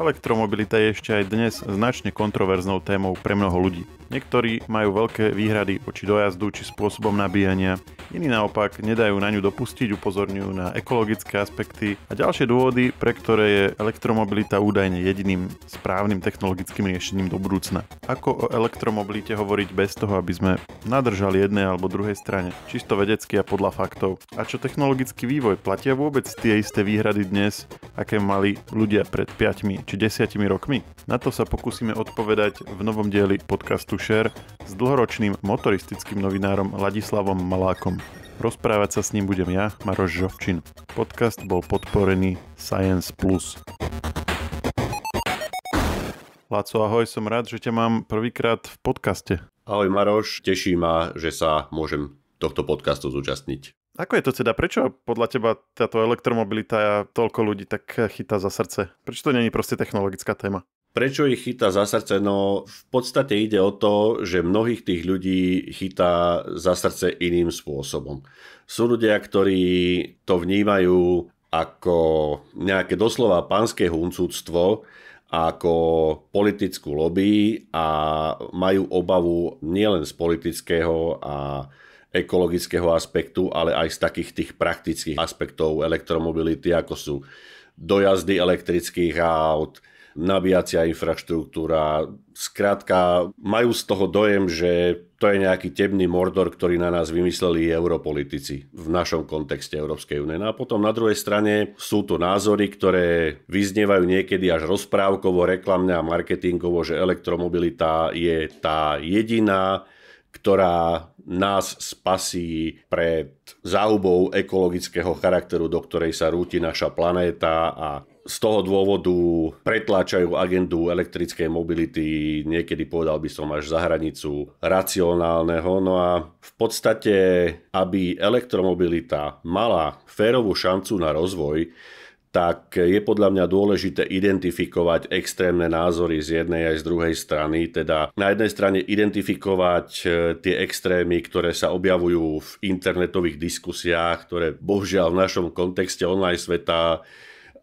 Elektromobilita je ešte aj dnes značne kontroverznou témou pre mnoho ľudí. Niektorí majú veľké výhrady voči dojazdu či spôsobom nabíjania, iní naopak nedajú na ňu dopustiť, upozorňujú na ekologické aspekty a ďalšie dôvody, pre ktoré je elektromobilita údajne jediným správnym technologickým riešením do budúcna. Ako o elektromobilite hovoriť bez toho, aby sme nadržali jednej alebo druhej strane, čisto vedecky a podľa faktov. A čo technologický vývoj, platia vôbec tie isté výhrady dnes, aké mali ľudia pred 5 či desiatimi rokmi? Na to sa pokúsime odpovedať v novom dieli podcastu Share s dlhoročným motoristickým novinárom Ladislavom Malákom. Rozprávať sa s ním budem ja, Maroš Žovčin. Podcast bol podporený Science Plus. Laco, ahoj, som rád, že ťa mám prvýkrát v podcaste. Ahoj Maroš, teší ma, že sa môžem tohto podcastu zúčastniť. Ako je to teda? Prečo podľa teba táto elektromobilita toľko ľudí tak chytá za srdce? Prečo to není proste technologická téma? Prečo ich chytá za srdce? No v podstate ide o to, že mnohých tých ľudí chytá za srdce iným spôsobom. Sú ľudia, ktorí to vnímajú ako nejaké doslova pánske huncúctvo, ako politickú lobby a majú obavu nielen z politického a ekologického aspektu, ale aj z takých tých praktických aspektov elektromobility, ako sú dojazdy elektrických aut, nabíjacia infraštruktúra. Skrátka, majú z toho dojem, že to je nejaký temný mordor, ktorý na nás vymysleli europolitici v našom kontexte Európskej únie. No a potom na druhej strane sú tu názory, ktoré vyznievajú niekedy až rozprávkovo, reklamne a marketingovo, že elektromobilita je tá jediná ktorá nás spasí pred záhubou ekologického charakteru, do ktorej sa rúti naša planéta a z toho dôvodu pretláčajú agendu elektrickej mobility, niekedy povedal by som až za hranicu racionálneho. No a v podstate, aby elektromobilita mala férovú šancu na rozvoj, tak je podľa mňa dôležité identifikovať extrémne názory z jednej aj z druhej strany. Teda na jednej strane identifikovať e, tie extrémy, ktoré sa objavujú v internetových diskusiách, ktoré bohužiaľ v našom kontexte online sveta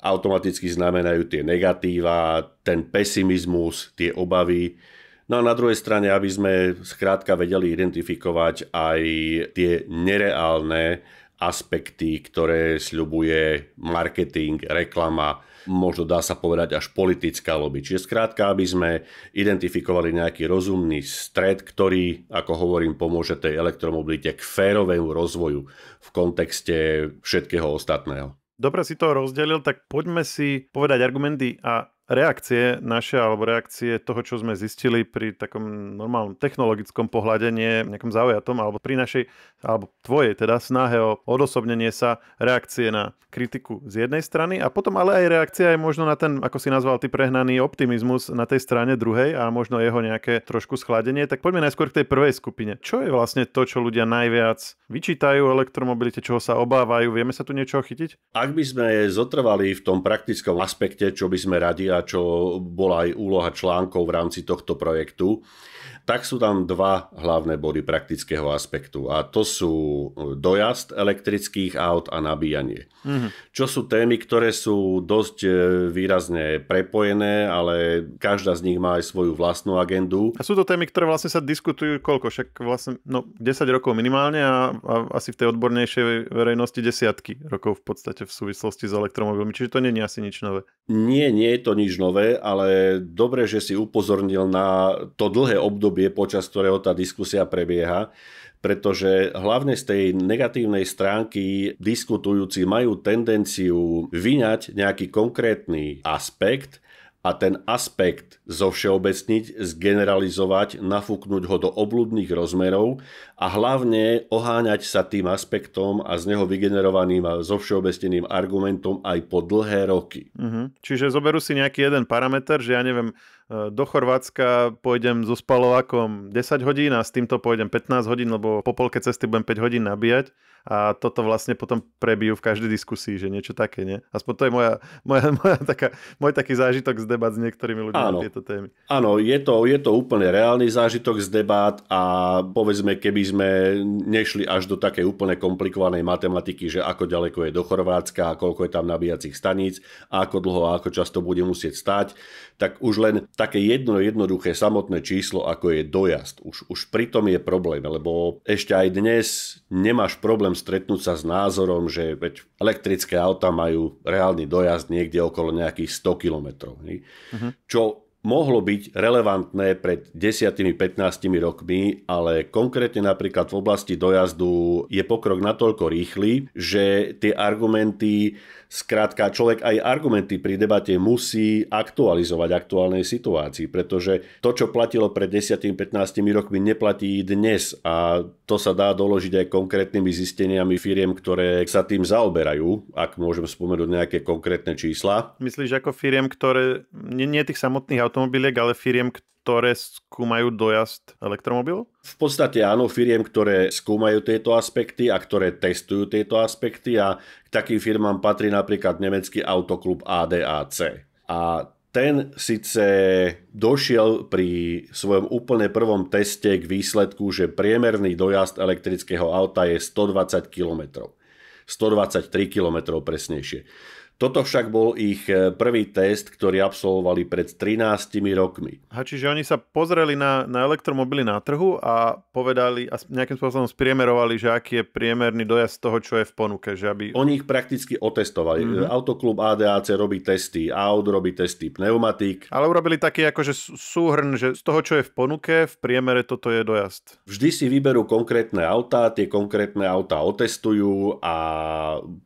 automaticky znamenajú tie negatíva, ten pesimizmus, tie obavy. No a na druhej strane, aby sme skrátka vedeli identifikovať aj tie nereálne aspekty, ktoré sľubuje marketing, reklama, možno dá sa povedať až politická lobby. Čiže skrátka, aby sme identifikovali nejaký rozumný stred, ktorý, ako hovorím, pomôže tej elektromobilite k férovému rozvoju v kontexte všetkého ostatného. Dobre si to rozdelil, tak poďme si povedať argumenty a reakcie naše alebo reakcie toho, čo sme zistili pri takom normálnom technologickom pohľade, nie nejakom zaujatom, alebo pri našej, alebo tvojej teda snahe o odosobnenie sa reakcie na kritiku z jednej strany a potom ale aj reakcia aj možno na ten, ako si nazval ty prehnaný optimizmus na tej strane druhej a možno jeho nejaké trošku schladenie, tak poďme najskôr k tej prvej skupine. Čo je vlastne to, čo ľudia najviac vyčítajú elektromobilite, čoho sa obávajú? Vieme sa tu niečo chytiť? Ak by sme zotrvali v tom praktickom aspekte, čo by sme radi čo bola aj úloha článkov v rámci tohto projektu tak sú tam dva hlavné body praktického aspektu a to sú e, dojazd elektrických aut a nabíjanie. Mm-hmm. Čo sú témy, ktoré sú dosť e, výrazne prepojené, ale každá z nich má aj svoju vlastnú agendu. A sú to témy, ktoré vlastne sa diskutujú koľko? Však vlastne no, 10 rokov minimálne a, a asi v tej odbornejšej verejnosti desiatky rokov v podstate v súvislosti s elektromobilmi. Čiže to nie je asi nič nové. Nie, nie je to nič nové, ale dobre, že si upozornil na to dlhé obdobie obdobie, počas ktorého tá diskusia prebieha, pretože hlavne z tej negatívnej stránky diskutujúci majú tendenciu vyňať nejaký konkrétny aspekt a ten aspekt zovšeobecniť, zgeneralizovať, nafúknuť ho do obľudných rozmerov a hlavne oháňať sa tým aspektom a z neho vygenerovaným a zovšeobecneným argumentom aj po dlhé roky. Mhm. Čiže zoberú si nejaký jeden parameter, že ja neviem, Eh, do Chorvátska pôjdem so spalovákom 10 hodín a s týmto pôjdem 15 hodín, lebo po polke cesty budem 5 hodín nabíjať a toto vlastne potom prebijú v každej diskusii, že niečo také, nie? Aspoň to je moja, moja, moja taká, môj taký zážitok z debat s niektorými ľuďmi na tieto témy. Áno, je to, je to úplne reálny zážitok z debat a povedzme, keby sme nešli až do takej úplne komplikovanej matematiky, že ako ďaleko je do Chorvátska a koľko je tam nabíjacích staníc a ako dlho a ako často bude musieť stať, tak už len také jedno jednoduché samotné číslo, ako je dojazd. Už, už tom je problém, lebo ešte aj dnes nemáš problém stretnúť sa s názorom, že veď elektrické auta majú reálny dojazd niekde okolo nejakých 100 km. Uh-huh. Čo mohlo byť relevantné pred 10-15 rokmi, ale konkrétne napríklad v oblasti dojazdu je pokrok natoľko rýchly, že tie argumenty Skrátka, človek aj argumenty pri debate musí aktualizovať aktuálnej situácii, pretože to, čo platilo pred 10-15 rokmi, neplatí dnes a to sa dá doložiť aj konkrétnymi zisteniami firiem, ktoré sa tým zaoberajú, ak môžem spomenúť nejaké konkrétne čísla. Myslíš ako firiem, ktoré, nie, nie tých samotných automobiliek, ale firiem, ktoré skúmajú dojazd elektromobilov? V podstate áno, firiem, ktoré skúmajú tieto aspekty a ktoré testujú tieto aspekty a k takým firmám patrí napríklad nemecký autoklub ADAC. A ten síce došiel pri svojom úplne prvom teste k výsledku, že priemerný dojazd elektrického auta je 120 km. 123 km presnejšie. Toto však bol ich e, prvý test, ktorý absolvovali pred 13 rokmi. A čiže oni sa pozreli na, na elektromobily na trhu a povedali a nejakým spôsobom spriemerovali, že aký je priemerný dojazd toho, čo je v ponuke. Že aby... Oni ich prakticky otestovali. Mm-hmm. Autoklub ADAC robí testy aut, robí testy pneumatík. Ale urobili taký akože súhrn, že z toho, čo je v ponuke, v priemere toto je dojazd. Vždy si vyberú konkrétne autá, tie konkrétne autá otestujú a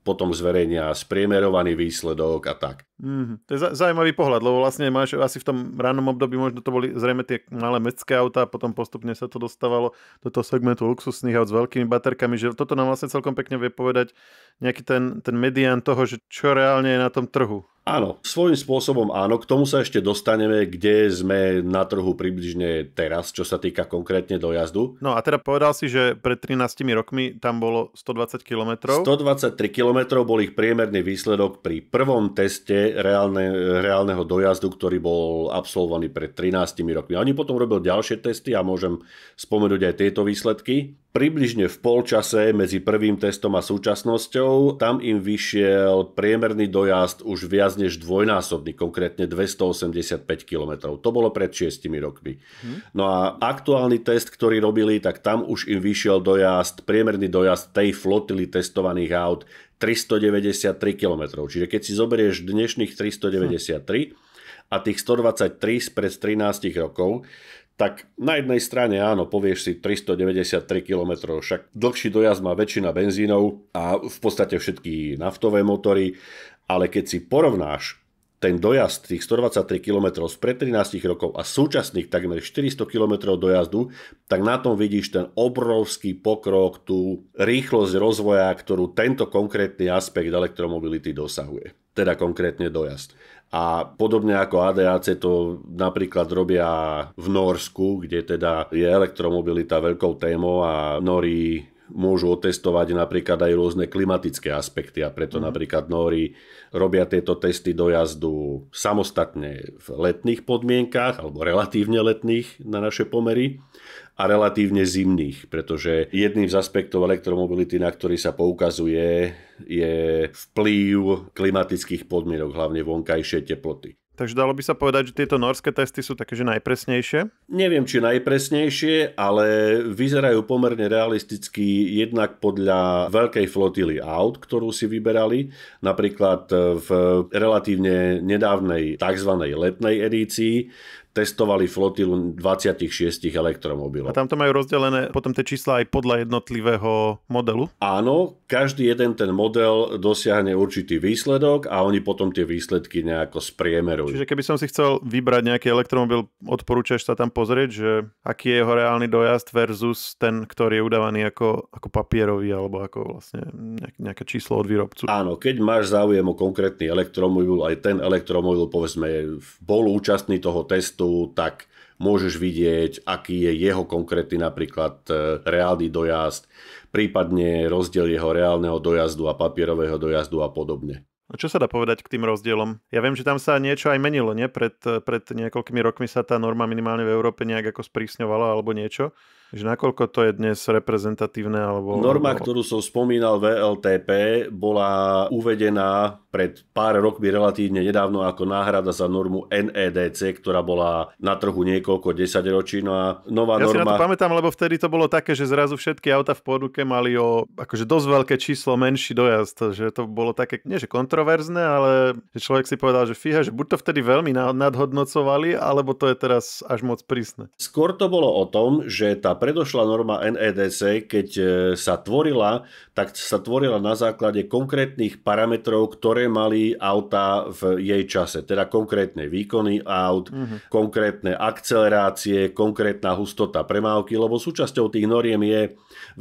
potom zverejnia spriemerovaný výsledok a tak. Mm, to je zaujímavý pohľad, lebo vlastne máš asi v tom rannom období, možno to boli zrejme tie malé mestské autá, potom postupne sa to dostávalo do toho segmentu luxusných aut s veľkými baterkami, že toto nám vlastne celkom pekne vie povedať nejaký ten, ten medián toho, že čo reálne je na tom trhu. Áno, svojím spôsobom áno, k tomu sa ešte dostaneme, kde sme na trhu približne teraz, čo sa týka konkrétne dojazdu. No a teda povedal si, že pred 13 rokmi tam bolo 120 km. 123 km bol ich priemerný výsledok pri prvom teste reálne, reálneho dojazdu, ktorý bol absolvovaný pred 13 rokmi. oni potom robil ďalšie testy a môžem spomenúť aj tieto výsledky. Približne v polčase medzi prvým testom a súčasnosťou tam im vyšiel priemerný dojazd už viac viac než dvojnásobný, konkrétne 285 km. To bolo pred 6 rokmi. Mhm. No a aktuálny test, ktorý robili, tak tam už im vyšiel dojazd, priemerný dojazd tej flotily testovaných aut 393 km. Čiže keď si zoberieš dnešných 393 a tých 123 spred 13 rokov, tak na jednej strane áno, povieš si 393 km, však dlhší dojazd má väčšina benzínov a v podstate všetky naftové motory, ale keď si porovnáš ten dojazd tých 123 km z pred 13 rokov a súčasných takmer 400 km dojazdu, tak na tom vidíš ten obrovský pokrok, tú rýchlosť rozvoja, ktorú tento konkrétny aspekt elektromobility dosahuje. Teda konkrétne dojazd. A podobne ako ADAC to napríklad robia v Norsku, kde teda je elektromobilita veľkou témou a Nori môžu otestovať napríklad aj rôzne klimatické aspekty a preto mm. napríklad Nóri robia tieto testy dojazdu samostatne v letných podmienkách alebo relatívne letných na naše pomery a relatívne zimných, pretože jedným z aspektov elektromobility, na ktorý sa poukazuje, je vplyv klimatických podmienok, hlavne vonkajšej teploty. Takže dalo by sa povedať, že tieto norské testy sú takéže najpresnejšie? Neviem, či najpresnejšie, ale vyzerajú pomerne realisticky jednak podľa veľkej flotily aut, ktorú si vyberali. Napríklad v relatívne nedávnej tzv. letnej edícii testovali flotilu 26 elektromobilov. A tam to majú rozdelené potom tie čísla aj podľa jednotlivého modelu? Áno, každý jeden ten model dosiahne určitý výsledok a oni potom tie výsledky nejako spriemerujú. Čiže keby som si chcel vybrať nejaký elektromobil, odporúčaš sa tam pozrieť, že aký je jeho reálny dojazd versus ten, ktorý je udávaný ako, ako papierový alebo ako vlastne nejaké číslo od výrobcu. Áno, keď máš záujem o konkrétny elektromobil, aj ten elektromobil povedzme bol účastný toho testu, cestu, tak môžeš vidieť, aký je jeho konkrétny napríklad e, reálny dojazd, prípadne rozdiel jeho reálneho dojazdu a papierového dojazdu a podobne. A čo sa dá povedať k tým rozdielom? Ja viem, že tam sa niečo aj menilo, nie? Pred, e, pred niekoľkými rokmi sa tá norma minimálne v Európe nejak ako sprísňovala alebo niečo. Že nakoľko to je dnes reprezentatívne? Alebo, Norma, ktorú som spomínal LTP, bola uvedená pred pár rokmi relatívne nedávno ako náhrada za normu NEDC, ktorá bola na trhu niekoľko desaťročí. No a nová ja norma... si na to pamätám, lebo vtedy to bolo také, že zrazu všetky auta v ponuke mali o akože dosť veľké číslo menší dojazd. Že to bolo také, nie že kontroverzné, ale že človek si povedal, že fíha, že buď to vtedy veľmi nadhodnocovali, alebo to je teraz až moc prísne. Skôr to bolo o tom, že tá predošla norma NEDC, keď e, sa tvorila, tak sa tvorila na základe konkrétnych parametrov, ktoré mali auta v jej čase. Teda konkrétne výkony aut, mm-hmm. konkrétne akcelerácie, konkrétna hustota premávky, lebo súčasťou tých noriem je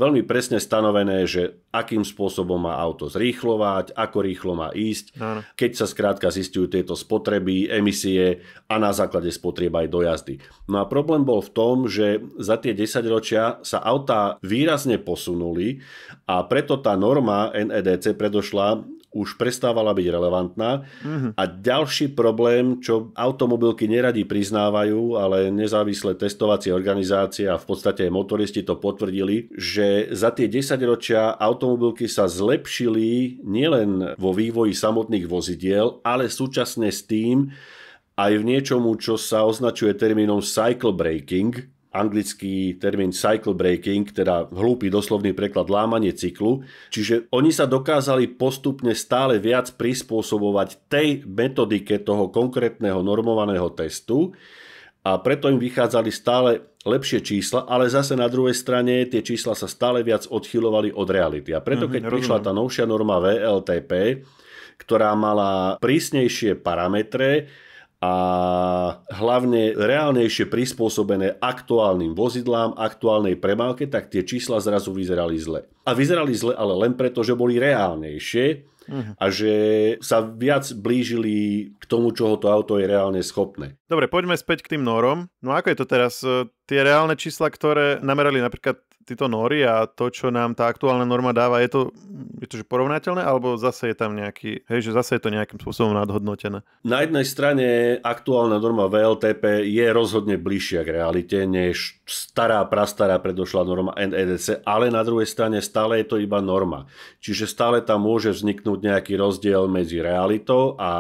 veľmi presne stanovené, že akým spôsobom má auto zrýchlovať, ako rýchlo má ísť. Ano. Keď sa skrátka zistujú tieto spotreby, emisie a na základe spotrieb aj dojazdy. No a problém bol v tom, že za tie 10 ročia sa autá výrazne posunuli a preto tá norma NEDC predošla už prestávala byť relevantná. Mm-hmm. A ďalší problém, čo automobilky neradi priznávajú, ale nezávislé testovacie organizácie a v podstate aj motoristi to potvrdili, že za tie 10 ročia automobilky sa zlepšili nielen vo vývoji samotných vozidiel, ale súčasne s tým aj v niečomu, čo sa označuje termínom cycle breaking, anglický termín cycle breaking, teda hlúpy doslovný preklad lámanie cyklu. Čiže oni sa dokázali postupne stále viac prispôsobovať tej metodike toho konkrétneho normovaného testu a preto im vychádzali stále lepšie čísla, ale zase na druhej strane tie čísla sa stále viac odchylovali od reality. A preto, mhm, keď prišla tá novšia norma VLTP, ktorá mala prísnejšie parametre, a hlavne reálnejšie prispôsobené aktuálnym vozidlám, aktuálnej premávke, tak tie čísla zrazu vyzerali zle. A vyzerali zle ale len preto, že boli reálnejšie mhm. a že sa viac blížili k tomu, čoho to auto je reálne schopné. Dobre, poďme späť k tým norom. No ako je to teraz? tie reálne čísla, ktoré namerali napríklad títo nory a to, čo nám tá aktuálna norma dáva, je to, je to že porovnateľné, alebo zase je tam nejaký, hej, že zase je to nejakým spôsobom nadhodnotené? Na jednej strane aktuálna norma VLTP je rozhodne bližšia k realite, než stará, prastará predošla norma NEDC, ale na druhej strane stále je to iba norma. Čiže stále tam môže vzniknúť nejaký rozdiel medzi realitou a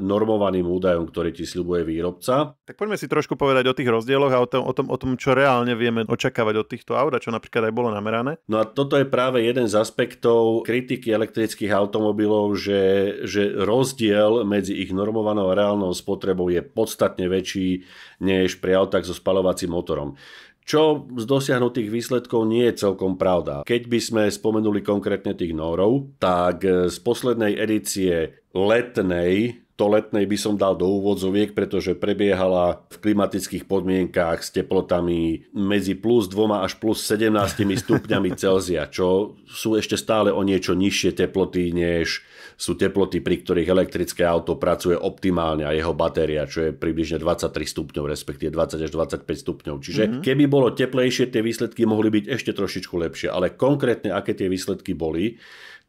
normovaným údajom, ktorý ti sľubuje výrobca. Tak poďme si trošku povedať o tých rozdieloch a o tom, o tom, o tom tom, čo reálne vieme očakávať od týchto aut a čo napríklad aj bolo namerané. No a toto je práve jeden z aspektov kritiky elektrických automobilov, že, že rozdiel medzi ich normovanou a reálnou spotrebou je podstatne väčší než pri autách so spalovacím motorom čo z dosiahnutých výsledkov nie je celkom pravda. Keď by sme spomenuli konkrétne tých norov, tak z poslednej edície letnej to letnej by som dal do úvodzoviek, pretože prebiehala v klimatických podmienkách s teplotami medzi plus 2 až plus 17 stupňami Celzia, čo sú ešte stále o niečo nižšie teploty, než sú teploty, pri ktorých elektrické auto pracuje optimálne a jeho batéria, čo je približne 23 stupňov, respektíve 20 až 25 stupňov. Čiže mm-hmm. keby bolo teplejšie, tie výsledky mohli byť ešte trošičku lepšie, ale konkrétne aké tie výsledky boli,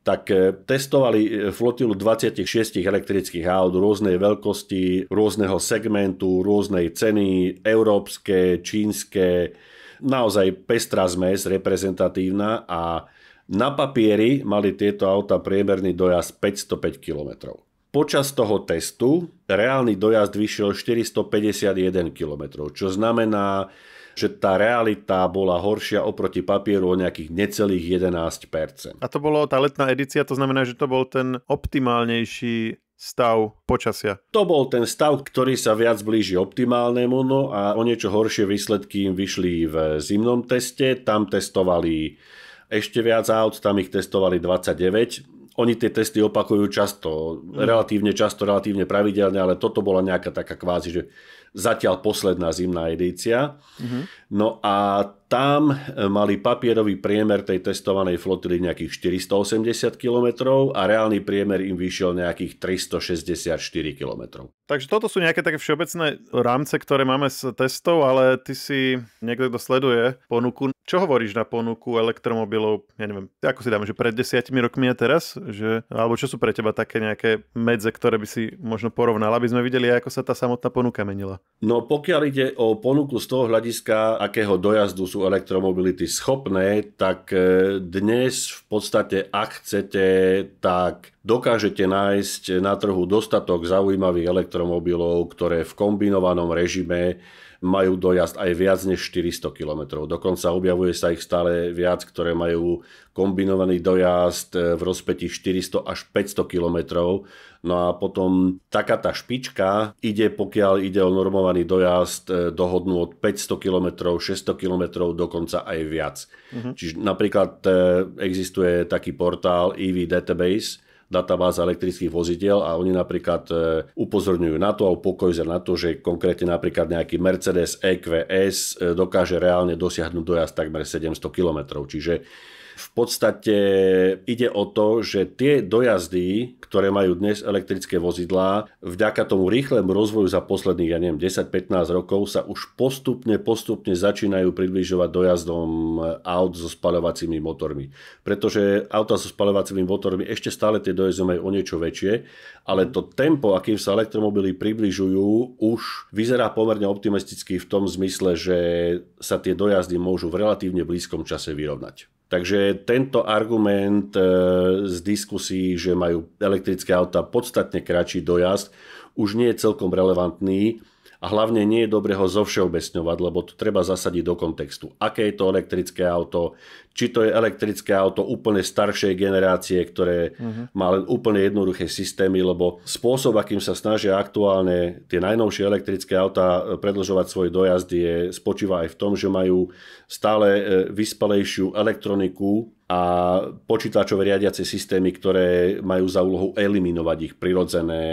tak e, testovali e, flotilu 26 elektrických aut rôznej veľkosti, rôzneho segmentu, rôznej ceny, európske, čínske, naozaj pestrá zmes, reprezentatívna a na papieri mali tieto auta priemerný dojazd 505 km. Počas toho testu reálny dojazd vyšiel 451 km, čo znamená že tá realita bola horšia oproti papieru o nejakých necelých 11%. A to bolo tá letná edícia, to znamená, že to bol ten optimálnejší stav počasia. To bol ten stav, ktorý sa viac blíži optimálnemu, no a o niečo horšie výsledky im vyšli v zimnom teste. Tam testovali ešte viac aut, tam ich testovali 29 oni tie testy opakujú často, mm. relatívne často, relatívne pravidelne, ale toto bola nejaká taká kvázi, že zatiaľ posledná zimná edícia. Mm-hmm. No a tam e, mali papierový priemer tej testovanej flotily nejakých 480 km a reálny priemer im vyšiel nejakých 364 km. Takže toto sú nejaké také všeobecné rámce, ktoré máme s testov, ale ty si niekto, kto sleduje ponuku. Čo hovoríš na ponuku elektromobilov, ja neviem, ako si dáme, že pred desiatimi rokmi a teraz? Že, alebo čo sú pre teba také nejaké medze, ktoré by si možno porovnal, aby sme videli, ako sa tá samotná ponuka menila? No pokiaľ ide o ponuku z toho hľadiska, akého dojazdu sú Elektromobility schopné, tak e, dnes v podstate, ak chcete, tak dokážete nájsť na trhu dostatok zaujímavých elektromobilov, ktoré v kombinovanom režime majú dojazd aj viac než 400 km. Dokonca objavuje sa ich stále viac, ktoré majú kombinovaný dojazd e, v rozpeti 400 až 500 km, No a potom taká tá špička ide, pokiaľ ide o normovaný dojazd, e, dohodnú od 500 km, 600 km, dokonca aj viac. Uh-huh. Čiže napríklad e, existuje taký portál EV Database, databáza elektrických vozidiel a oni napríklad e, upozorňujú na to a upokojujú na to, že konkrétne napríklad nejaký Mercedes EQS dokáže reálne dosiahnuť dojazd takmer 700 km. Čiže v podstate ide o to, že tie dojazdy, ktoré majú dnes elektrické vozidlá, vďaka tomu rýchlemu rozvoju za posledných, ja neviem, 10-15 rokov sa už postupne, postupne začínajú približovať dojazdom aut so spaľovacími motormi. Pretože auta so spaľovacími motormi ešte stále tie dojazdy majú o niečo väčšie, ale to tempo, akým sa elektromobily približujú, už vyzerá pomerne optimisticky v tom zmysle, že sa tie dojazdy môžu v relatívne blízkom čase vyrovnať. Takže tento argument e, z diskusí, že majú elektrické auta podstatne kratší dojazd, už nie je celkom relevantný a hlavne nie je dobre ho zovšeobecňovať, lebo to treba zasadiť do kontextu. Aké je to elektrické auto, či to je elektrické auto úplne staršej generácie, ktoré uh-huh. má len úplne jednoduché systémy, lebo spôsob, akým sa snažia aktuálne tie najnovšie elektrické auta e, predlžovať svoj dojazd, je, spočíva aj v tom, že majú stále e, vyspalejšiu elektroniku a počítačové riadiace systémy, ktoré majú za úlohu eliminovať ich prirodzené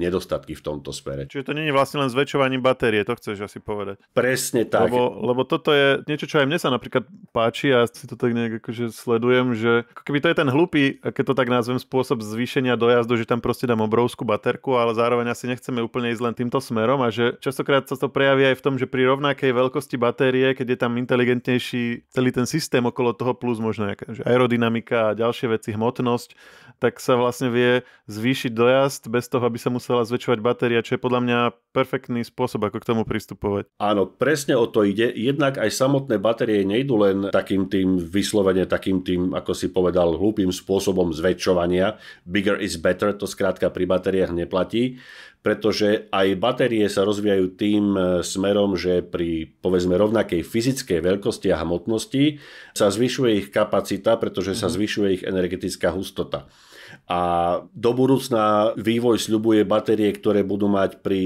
nedostatky v tomto smere. Čiže to nie je vlastne len zväčšovanie batérie, to chceš asi povedať. Presne tak. Lebo, lebo toto je niečo, čo aj mne sa napríklad páči a si to tak nejak akože sledujem, že keby to je ten hlupý, keď to tak nazvem, spôsob zvýšenia dojazdu, že tam proste dám obrovskú baterku, ale zároveň asi nechceme úplne ísť len týmto smerom a že častokrát sa to prejaví aj v tom, že pri rovnakej veľkosti batérie, keď je tam inteligentný inteligentnejší celý ten systém okolo toho, plus možno nejaká že aerodynamika a ďalšie veci, hmotnosť, tak sa vlastne vie zvýšiť dojazd bez toho, aby sa musela zväčšovať batéria, čo je podľa mňa perfektný spôsob, ako k tomu pristupovať. Áno, presne o to ide. Jednak aj samotné batérie nejdu len takým tým vyslovene, takým tým, ako si povedal, hlúpým spôsobom zväčšovania. Bigger is better, to skrátka pri batériách neplatí pretože aj batérie sa rozvíjajú tým e, smerom, že pri povedzme rovnakej fyzickej veľkosti a hmotnosti sa zvyšuje ich kapacita, pretože sa mhm. zvyšuje ich energetická hustota. A do budúcna vývoj sľubuje batérie, ktoré budú mať pri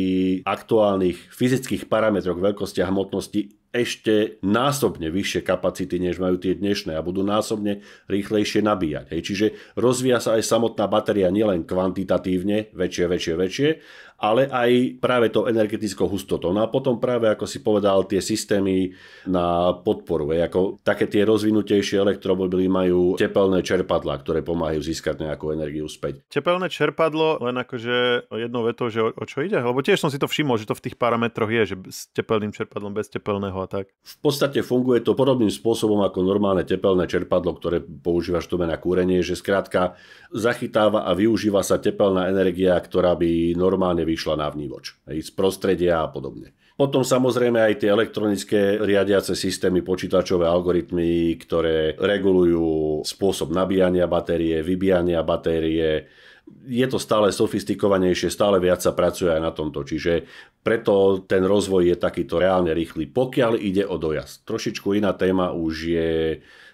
aktuálnych fyzických parametroch veľkosti a hmotnosti ešte násobne vyššie kapacity, než majú tie dnešné a budú násobne rýchlejšie nabíjať. Hej. Čiže rozvíja sa aj samotná batéria nielen kvantitatívne, väčšie, väčšie, väčšie, ale aj práve to energetickou hustotou. No a potom práve, ako si povedal, tie systémy na podporu. Je, ako také tie rozvinutejšie elektromobily majú tepelné čerpadlá, ktoré pomáhajú získať nejakú energiu späť. Tepelné čerpadlo, len akože jednou vetou, že o, o čo ide? Lebo tiež som si to všimol, že to v tých parametroch je, že s tepelným čerpadlom, bez tepelného a tak. V podstate funguje to podobným spôsobom ako normálne tepelné čerpadlo, ktoré používaš tu na kúrenie, že skrátka zachytáva a využíva sa tepelná energia, ktorá by normálne vyšla na vnívoč. Hej, z prostredia a podobne. Potom samozrejme aj tie elektronické riadiace systémy, počítačové algoritmy, ktoré regulujú spôsob nabíjania batérie, vybíjania batérie. Je to stále sofistikovanejšie, stále viac sa pracuje aj na tomto, čiže preto ten rozvoj je takýto reálne rýchly, pokiaľ ide o dojazd. Trošičku iná téma už je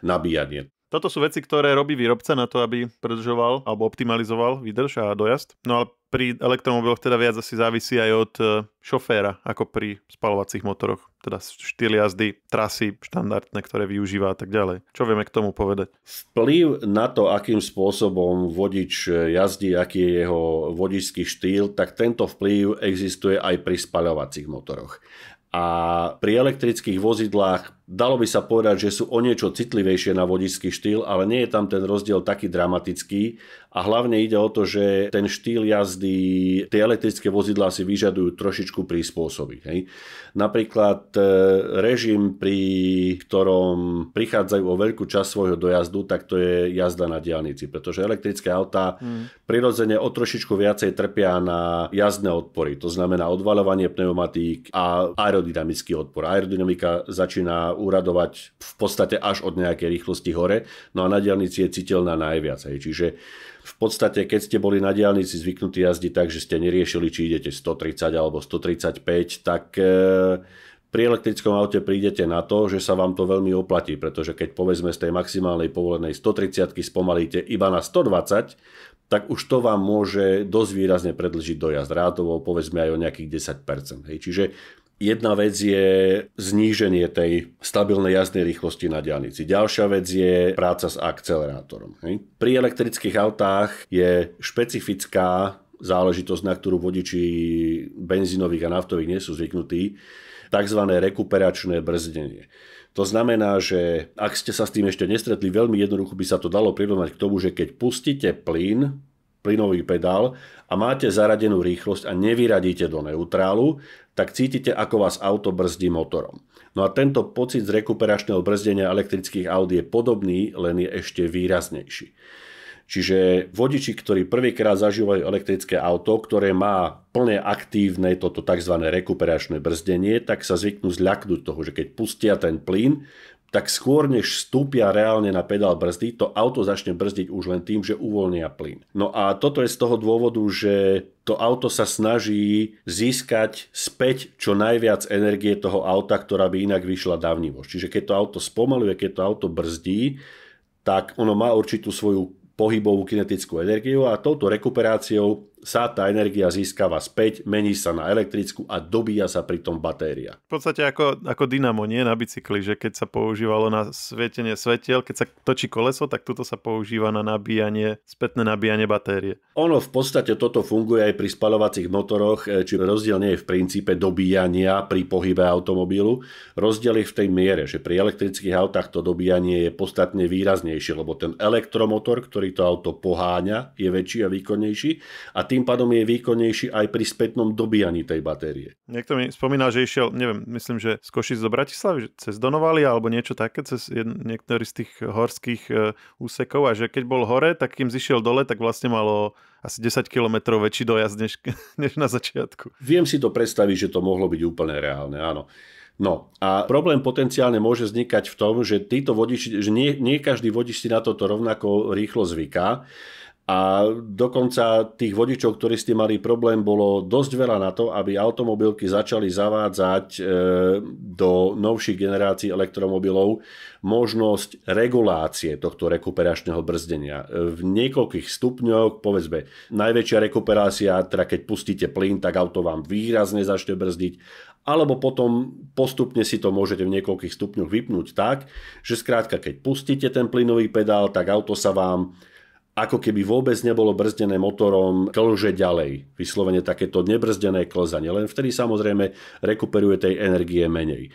nabíjanie. Toto sú veci, ktoré robí výrobca na to, aby predržoval alebo optimalizoval výdrž a dojazd. No ale pri elektromobiloch teda viac asi závisí aj od e, šoféra, ako pri spalovacích motoroch. Teda štýl jazdy, trasy štandardné, ktoré využíva a tak ďalej. Čo vieme k tomu povedať? Vplyv na to, akým spôsobom vodič jazdí, aký je jeho vodičský štýl, tak tento vplyv existuje aj pri spaľovacích motoroch. A pri elektrických vozidlách dalo by sa povedať, že sú o niečo citlivejšie na vodický štýl, ale nie je tam ten rozdiel taký dramatický. A hlavne ide o to, že ten štýl jazdy, tie elektrické vozidlá si vyžadujú trošičku prispôsobiť. Hej. Napríklad e, režim, pri ktorom prichádzajú o veľkú časť svojho dojazdu, tak to je jazda na diálnici, pretože elektrické autá mm. prirodzene o trošičku viacej trpia na jazdné odpory, to znamená odvalovanie pneumatík a aerodynamický odpor. Aerodynamika začína Uradovať v podstate až od nejakej rýchlosti hore, no a na diálnici je citeľná najviac. Hej. Čiže v podstate, keď ste boli na diálnici zvyknutí jazdiť tak, že ste neriešili, či idete 130 alebo 135, tak e, pri elektrickom aute prídete na to, že sa vám to veľmi oplatí, pretože keď povedzme z tej maximálnej povolenej 130 spomalíte iba na 120, tak už to vám môže dosť výrazne predlžiť dojazd rádovo, povedzme aj o nejakých 10%. Hej. Čiže Jedna vec je zníženie tej stabilnej jazdnej rýchlosti na diálnici. Ďalšia vec je práca s akcelerátorom. Pri elektrických autách je špecifická záležitosť, na ktorú vodiči benzínových a naftových nie sú zvyknutí, tzv. rekuperačné brzdenie. To znamená, že ak ste sa s tým ešte nestretli, veľmi jednoducho by sa to dalo prirovnať k tomu, že keď pustíte plyn, plynový pedál a máte zaradenú rýchlosť a nevyradíte do neutrálu, tak cítite, ako vás auto brzdí motorom. No a tento pocit z rekuperačného brzdenia elektrických aut je podobný, len je ešte výraznejší. Čiže vodiči, ktorí prvýkrát zažívajú elektrické auto, ktoré má plne aktívne toto tzv. rekuperačné brzdenie, tak sa zvyknú zľaknúť toho, že keď pustia ten plyn, tak skôr než stúpia reálne na pedál brzdy, to auto začne brzdiť už len tým, že uvoľnia plyn. No a toto je z toho dôvodu, že to auto sa snaží získať späť čo najviac energie toho auta, ktorá by inak vyšla davnivo. Čiže keď to auto spomaluje, keď to auto brzdí, tak ono má určitú svoju pohybovú kinetickú energiu a touto rekuperáciou sa tá energia získava späť, mení sa na elektrickú a dobíja sa pritom batéria. V podstate ako, ako dynamo, nie na bicykli, že keď sa používalo na svietenie svetiel, keď sa točí koleso, tak toto sa používa na nabíjanie, spätné nabíjanie batérie. Ono v podstate toto funguje aj pri spalovacích motoroch, e, či rozdiel nie je v princípe dobíjania pri pohybe automobilu. Rozdiel je v tej miere, že pri elektrických autách to dobíjanie je podstatne výraznejšie, lebo ten elektromotor, ktorý to auto poháňa, je väčší a výkonnejší a tým pádom je výkonnejší aj pri spätnom dobíjaní tej batérie. Niekto mi spomínal, že išiel, neviem, myslím, že z Košic do Bratislavy, že cez Donovali alebo niečo také, cez niektorý z tých horských e, úsekov a že keď bol hore, tak kým zišiel dole, tak vlastne malo asi 10 km väčší dojazd než, než na začiatku. Viem si to predstaviť, že to mohlo byť úplne reálne, áno. No a problém potenciálne môže vznikať v tom, že títo vodiči, že nie, nie každý vodič si na toto rovnako rýchlo zvyká a dokonca tých vodičov, ktorí s tým mali problém, bolo dosť veľa na to, aby automobilky začali zavádzať e, do novších generácií elektromobilov možnosť regulácie tohto rekuperačného brzdenia. E, v niekoľkých stupňoch, povedzme, najväčšia rekuperácia, teda keď pustíte plyn, tak auto vám výrazne začne brzdiť, alebo potom postupne si to môžete v niekoľkých stupňoch vypnúť tak, že skrátka keď pustíte ten plynový pedál, tak auto sa vám ako keby vôbec nebolo brzdené motorom, klže ďalej. Vyslovene takéto nebrzdené klzanie. Len vtedy samozrejme rekuperuje tej energie menej.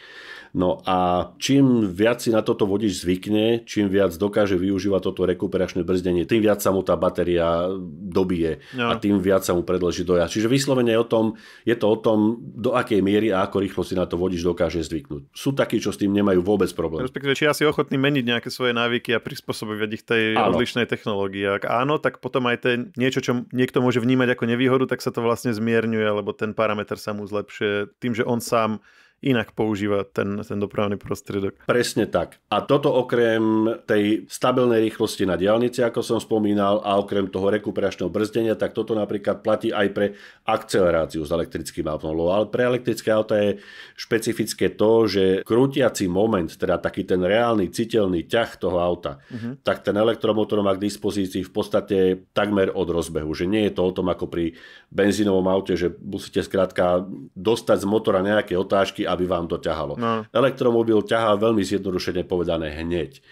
No a čím viac si na toto vodič zvykne, čím viac dokáže využívať toto rekuperačné brzdenie, tým viac sa mu tá batéria dobije no. a tým viac sa mu predlží dojazd. Čiže vyslovene je, o tom, je to o tom, do akej miery a ako rýchlo si na to vodič dokáže zvyknúť. Sú takí, čo s tým nemajú vôbec problém. Respektíve, či ja si ochotný meniť nejaké svoje návyky a prispôsobiť ich tej áno. odlišnej technológii. Ak áno, tak potom aj ten niečo, čo niekto môže vnímať ako nevýhodu, tak sa to vlastne zmierňuje, lebo ten parameter sa mu zlepšuje tým, že on sám inak používa ten, ten dopravný prostriedok. Presne tak. A toto okrem tej stabilnej rýchlosti na diálnici, ako som spomínal, a okrem toho rekuperačného brzdenia, tak toto napríklad platí aj pre akceleráciu s elektrickým autom. Ale pre elektrické auto je špecifické to, že krútiaci moment, teda taký ten reálny citeľný ťah toho auta, uh-huh. tak ten elektromotor má k dispozícii v podstate takmer od rozbehu. Že nie je to o tom ako pri benzínovom aute, že musíte skrátka dostať z motora nejaké otážky aby vám to ťahalo. No. Elektromobil ťahá veľmi zjednodušene povedané hneď.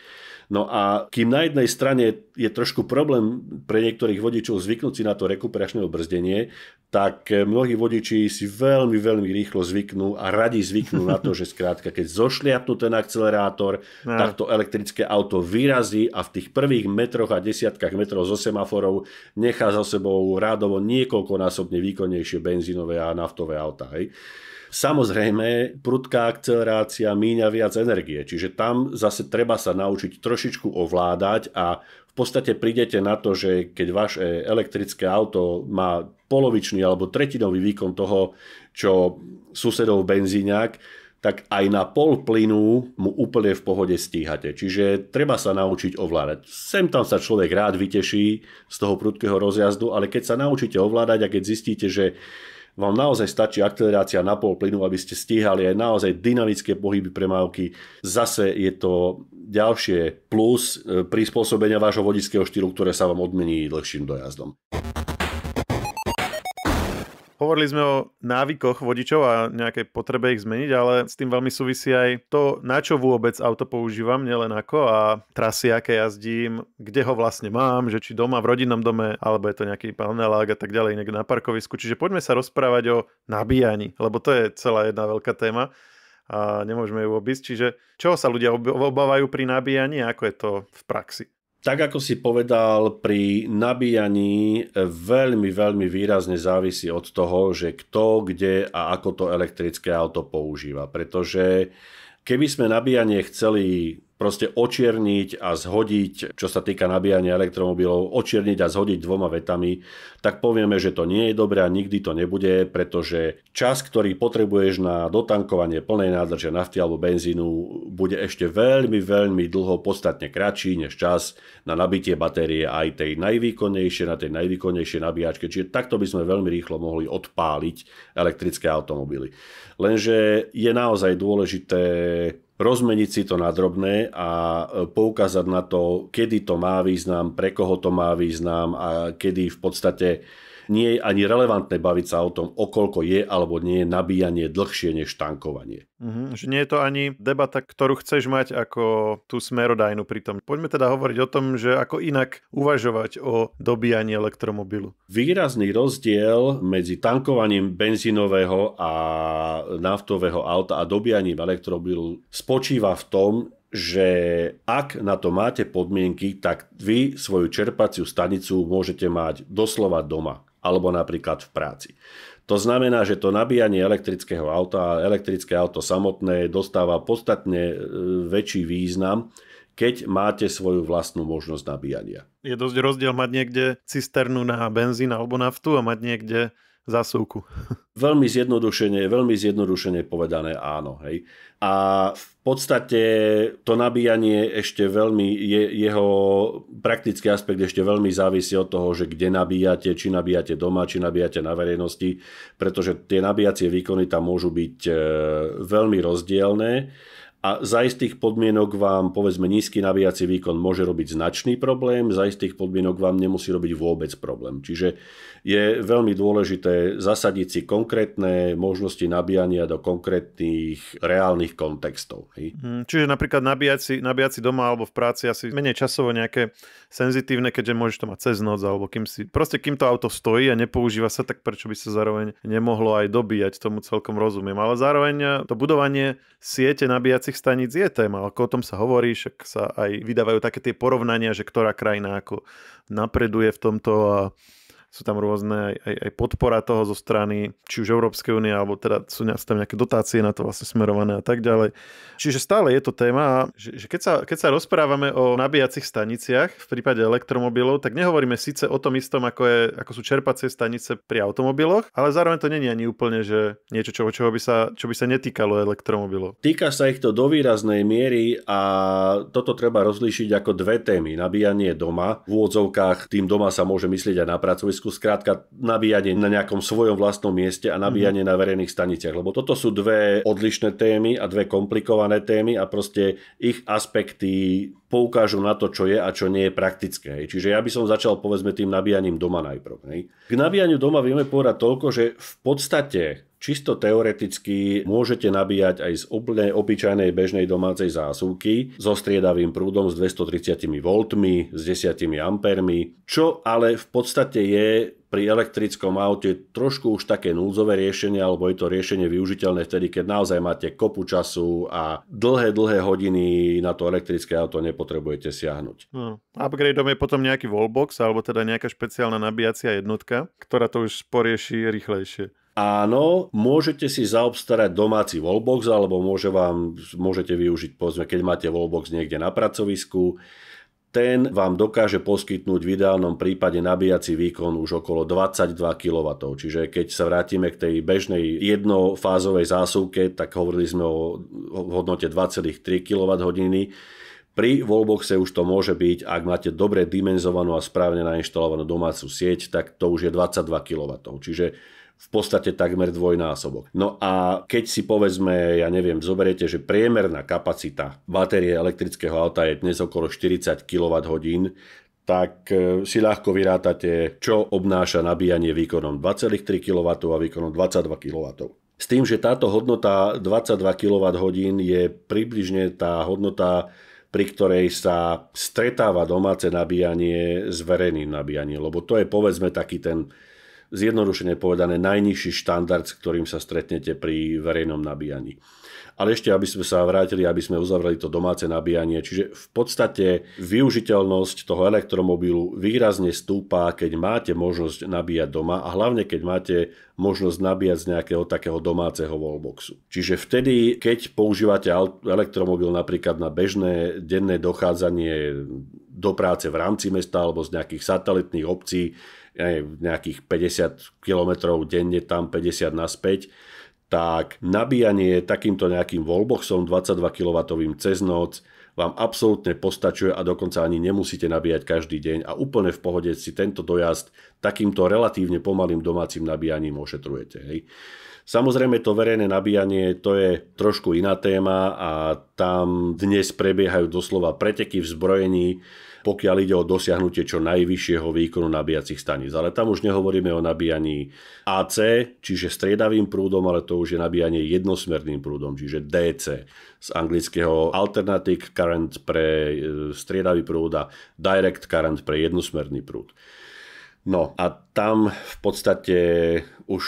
No a kým na jednej strane je trošku problém pre niektorých vodičov zvyknúť si na to rekuperačné brzdenie, tak mnohí vodiči si veľmi, veľmi rýchlo zvyknú a radi zvyknú na to, že skrátka, keď zošliapnú ten akcelerátor, no. tak to elektrické auto vyrazí a v tých prvých metroch a desiatkách metrov zo semaforov nechá za sebou rádovo niekoľkonásobne výkonnejšie benzínové a naftové autá. Hej. Samozrejme, prudká akcelerácia míňa viac energie, čiže tam zase treba sa naučiť trošičku ovládať a v podstate prídete na to, že keď vaše elektrické auto má polovičný alebo tretinový výkon toho, čo susedov benzíňak, tak aj na pol plynu mu úplne v pohode stíhate. Čiže treba sa naučiť ovládať. Sem tam sa človek rád vyteší z toho prudkého rozjazdu, ale keď sa naučíte ovládať a keď zistíte, že vám naozaj stačí akcelerácia na pol plynu, aby ste stíhali aj naozaj dynamické pohyby premávky. Zase je to ďalšie plus e, prispôsobenia vášho vodického štýlu, ktoré sa vám odmení dlhším dojazdom. Hovorili sme o návykoch vodičov a nejakej potrebe ich zmeniť, ale s tým veľmi súvisí aj to, na čo vôbec auto používam, nielen ako a trasy, aké jazdím, kde ho vlastne mám, že či doma v rodinnom dome, alebo je to nejaký panelák a tak ďalej, niekde na parkovisku. Čiže poďme sa rozprávať o nabíjaní, lebo to je celá jedna veľká téma a nemôžeme ju obísť. Čiže čoho sa ľudia obávajú pri nabíjaní a ako je to v praxi? tak ako si povedal, pri nabíjaní e, veľmi, veľmi výrazne závisí od toho, že kto, kde a ako to elektrické auto používa. Pretože keby sme nabíjanie chceli proste očierniť a zhodiť, čo sa týka nabíjania elektromobilov, očierniť a zhodiť dvoma vetami, tak povieme, že to nie je dobré a nikdy to nebude, pretože čas, ktorý potrebuješ na dotankovanie plnej nádrže nafty alebo benzínu, bude ešte veľmi, veľmi dlho podstatne kratší než čas na nabitie batérie aj tej najvýkonnejšej, na tej najvýkonnejšej nabíjačke. Čiže takto by sme veľmi rýchlo mohli odpáliť elektrické automobily. Lenže je naozaj dôležité rozmeniť si to na drobné a e, poukázať na to, kedy to má význam, pre koho to má význam a kedy v podstate nie je ani relevantné baviť sa o tom, okolko je alebo nie je nabíjanie dlhšie než tankovanie. Mm-hmm, že nie je to ani debata, ktorú chceš mať ako tú smerodajnú tom. Poďme teda hovoriť o tom, že ako inak uvažovať o dobíjaní elektromobilu. Výrazný rozdiel medzi tankovaním benzínového a naftového auta a dobíjaním elektromobilu spočíva v tom, že ak na to máte podmienky, tak vy svoju čerpaciu stanicu môžete mať doslova doma alebo napríklad v práci. To znamená, že to nabíjanie elektrického auta a elektrické auto samotné dostáva podstatne e, väčší význam, keď máte svoju vlastnú možnosť nabíjania. Je dosť rozdiel mať niekde cisternu na benzín alebo naftu a mať niekde zásuvku. Veľmi zjednodušene, veľmi zjednodušene povedané áno. Hej. A v podstate to nabíjanie ešte veľmi, je, jeho praktický aspekt ešte veľmi závisí od toho, že kde nabíjate, či nabíjate doma, či nabíjate na verejnosti, pretože tie nabíjacie výkony tam môžu byť e, veľmi rozdielne a za istých podmienok vám povedzme nízky nabíjací výkon môže robiť značný problém, za istých podmienok vám nemusí robiť vôbec problém. Čiže je veľmi dôležité zasadiť si konkrétne možnosti nabíjania do konkrétnych reálnych kontextov. Hm, čiže napríklad nabíjať si, nabíjať si doma alebo v práci asi menej časovo nejaké senzitívne, keďže môžeš to mať cez noc alebo kým si... Proste kým to auto stojí a nepoužíva sa, tak prečo by sa zároveň nemohlo aj dobíjať, tomu celkom rozumiem. Ale zároveň eh, to budovanie siete nabíjacích staníc je téma, ako o tom sa hovorí, však sa aj vydávajú také tie porovnania, že ktorá krajina ako napreduje v tomto a sú tam rôzne aj, aj, aj podpora toho zo strany či už Európskej únie, alebo teda sú tam nejaké dotácie na to vlastne smerované a tak ďalej. Čiže stále je to téma, že, že keď, sa, keď sa rozprávame o nabíjacích staniciach v prípade elektromobilov, tak nehovoríme síce o tom istom, ako, je, ako sú čerpacie stanice pri automobiloch, ale zároveň to není ani úplne, že niečo, čo, čo, by sa, čo by sa netýkalo elektromobilov. Týka sa ich to do výraznej miery a toto treba rozlíšiť ako dve témy. Nabíjanie doma, v úvodzovkách tým doma sa môže myslieť aj na pracovisku, Slovensku, skrátka nabíjanie na nejakom svojom vlastnom mieste a nabíjanie mm-hmm. na verejných staniciach. Lebo toto sú dve odlišné témy a dve komplikované témy a proste ich aspekty poukážu na to, čo je a čo nie je praktické. Čiže ja by som začal povedzme tým nabíjaním doma najprv. K nabíjaniu doma vieme povedať toľko, že v podstate Čisto teoreticky môžete nabíjať aj z úplne obyčajnej bežnej domácej zásuvky so striedavým prúdom s 230 V, s 10 A, čo ale v podstate je pri elektrickom aute trošku už také núdzové riešenie, alebo je to riešenie využiteľné vtedy, keď naozaj máte kopu času a dlhé, dlhé hodiny na to elektrické auto nepotrebujete siahnuť. No. Upgradeom je potom nejaký wallbox, alebo teda nejaká špeciálna nabíjacia jednotka, ktorá to už porieši rýchlejšie. Áno, môžete si zaobstarať domáci wallbox, alebo môže vám, môžete využiť, povedzme, keď máte wallbox niekde na pracovisku, ten vám dokáže poskytnúť v ideálnom prípade nabíjací výkon už okolo 22 kW. Čiže keď sa vrátime k tej bežnej jednofázovej zásuvke, tak hovorili sme o hodnote 2,3 kWh. Pri Volboxe už to môže byť, ak máte dobre dimenzovanú a správne nainštalovanú domácu sieť, tak to už je 22 kW. Čiže v podstate takmer dvojnásobok. No a keď si povedzme, ja neviem, zoberiete, že priemerná kapacita batérie elektrického auta je dnes okolo 40 kWh, tak e, si ľahko vyrátate, čo obnáša nabíjanie výkonom 2,3 kW a výkonom 22 kW. S tým, že táto hodnota 22 kWh je približne tá hodnota, pri ktorej sa stretáva domáce nabíjanie s verejným nabíjaním, lebo to je povedzme taký ten zjednodušene povedané najnižší štandard, s ktorým sa stretnete pri verejnom nabíjaní. Ale ešte, aby sme sa vrátili, aby sme uzavreli to domáce nabíjanie. Čiže v podstate využiteľnosť toho elektromobilu výrazne stúpa, keď máte možnosť nabíjať doma a hlavne keď máte možnosť nabíjať z nejakého takého domáceho wallboxu. Čiže vtedy, keď používate elektromobil napríklad na bežné denné dochádzanie do práce v rámci mesta alebo z nejakých satelitných obcí, ja neviem, nejakých 50 km denne tam, 50 naspäť, tak nabíjanie takýmto nejakým wallboxom 22 kW cez noc vám absolútne postačuje a dokonca ani nemusíte nabíjať každý deň a úplne v pohode si tento dojazd takýmto relatívne pomalým domácim nabíjaním ošetrujete. Hej. Samozrejme to verejné nabíjanie to je trošku iná téma a tam dnes prebiehajú doslova preteky v zbrojení, pokiaľ ide o dosiahnutie čo najvyššieho výkonu nabíjacích staníc. Ale tam už nehovoríme o nabíjaní AC, čiže striedavým prúdom, ale to už je nabíjanie jednosmerným prúdom, čiže DC z anglického alternative current pre e, striedavý prúd a direct current pre jednosmerný prúd. No a tam v podstate už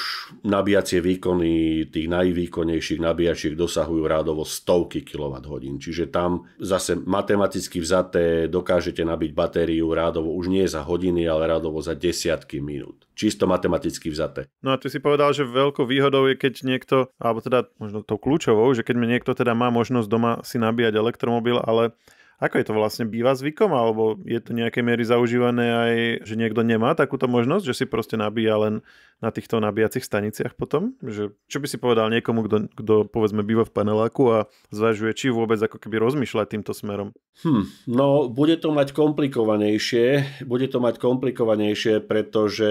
nabíjacie výkony tých najvýkonnejších nabíjačiek dosahujú rádovo stovky kWh. Čiže tam zase matematicky vzaté dokážete nabiť batériu rádovo už nie za hodiny, ale rádovo za desiatky minút. Čisto matematicky vzaté. No a ty si povedal, že veľkou výhodou je, keď niekto, alebo teda možno tou kľúčovou, že keď mi niekto teda má možnosť doma si nabíjať elektromobil, ale ako je to vlastne? Býva zvykom? Alebo je to nejaké miery zaužívané aj, že niekto nemá takúto možnosť, že si proste nabíja len na týchto nabíjacích staniciach potom? Že, čo by si povedal niekomu, kto, kto povedzme býva v paneláku a zvažuje, či vôbec ako keby rozmýšľa týmto smerom? Hm, no, bude to mať komplikovanejšie. Bude to mať komplikovanejšie, pretože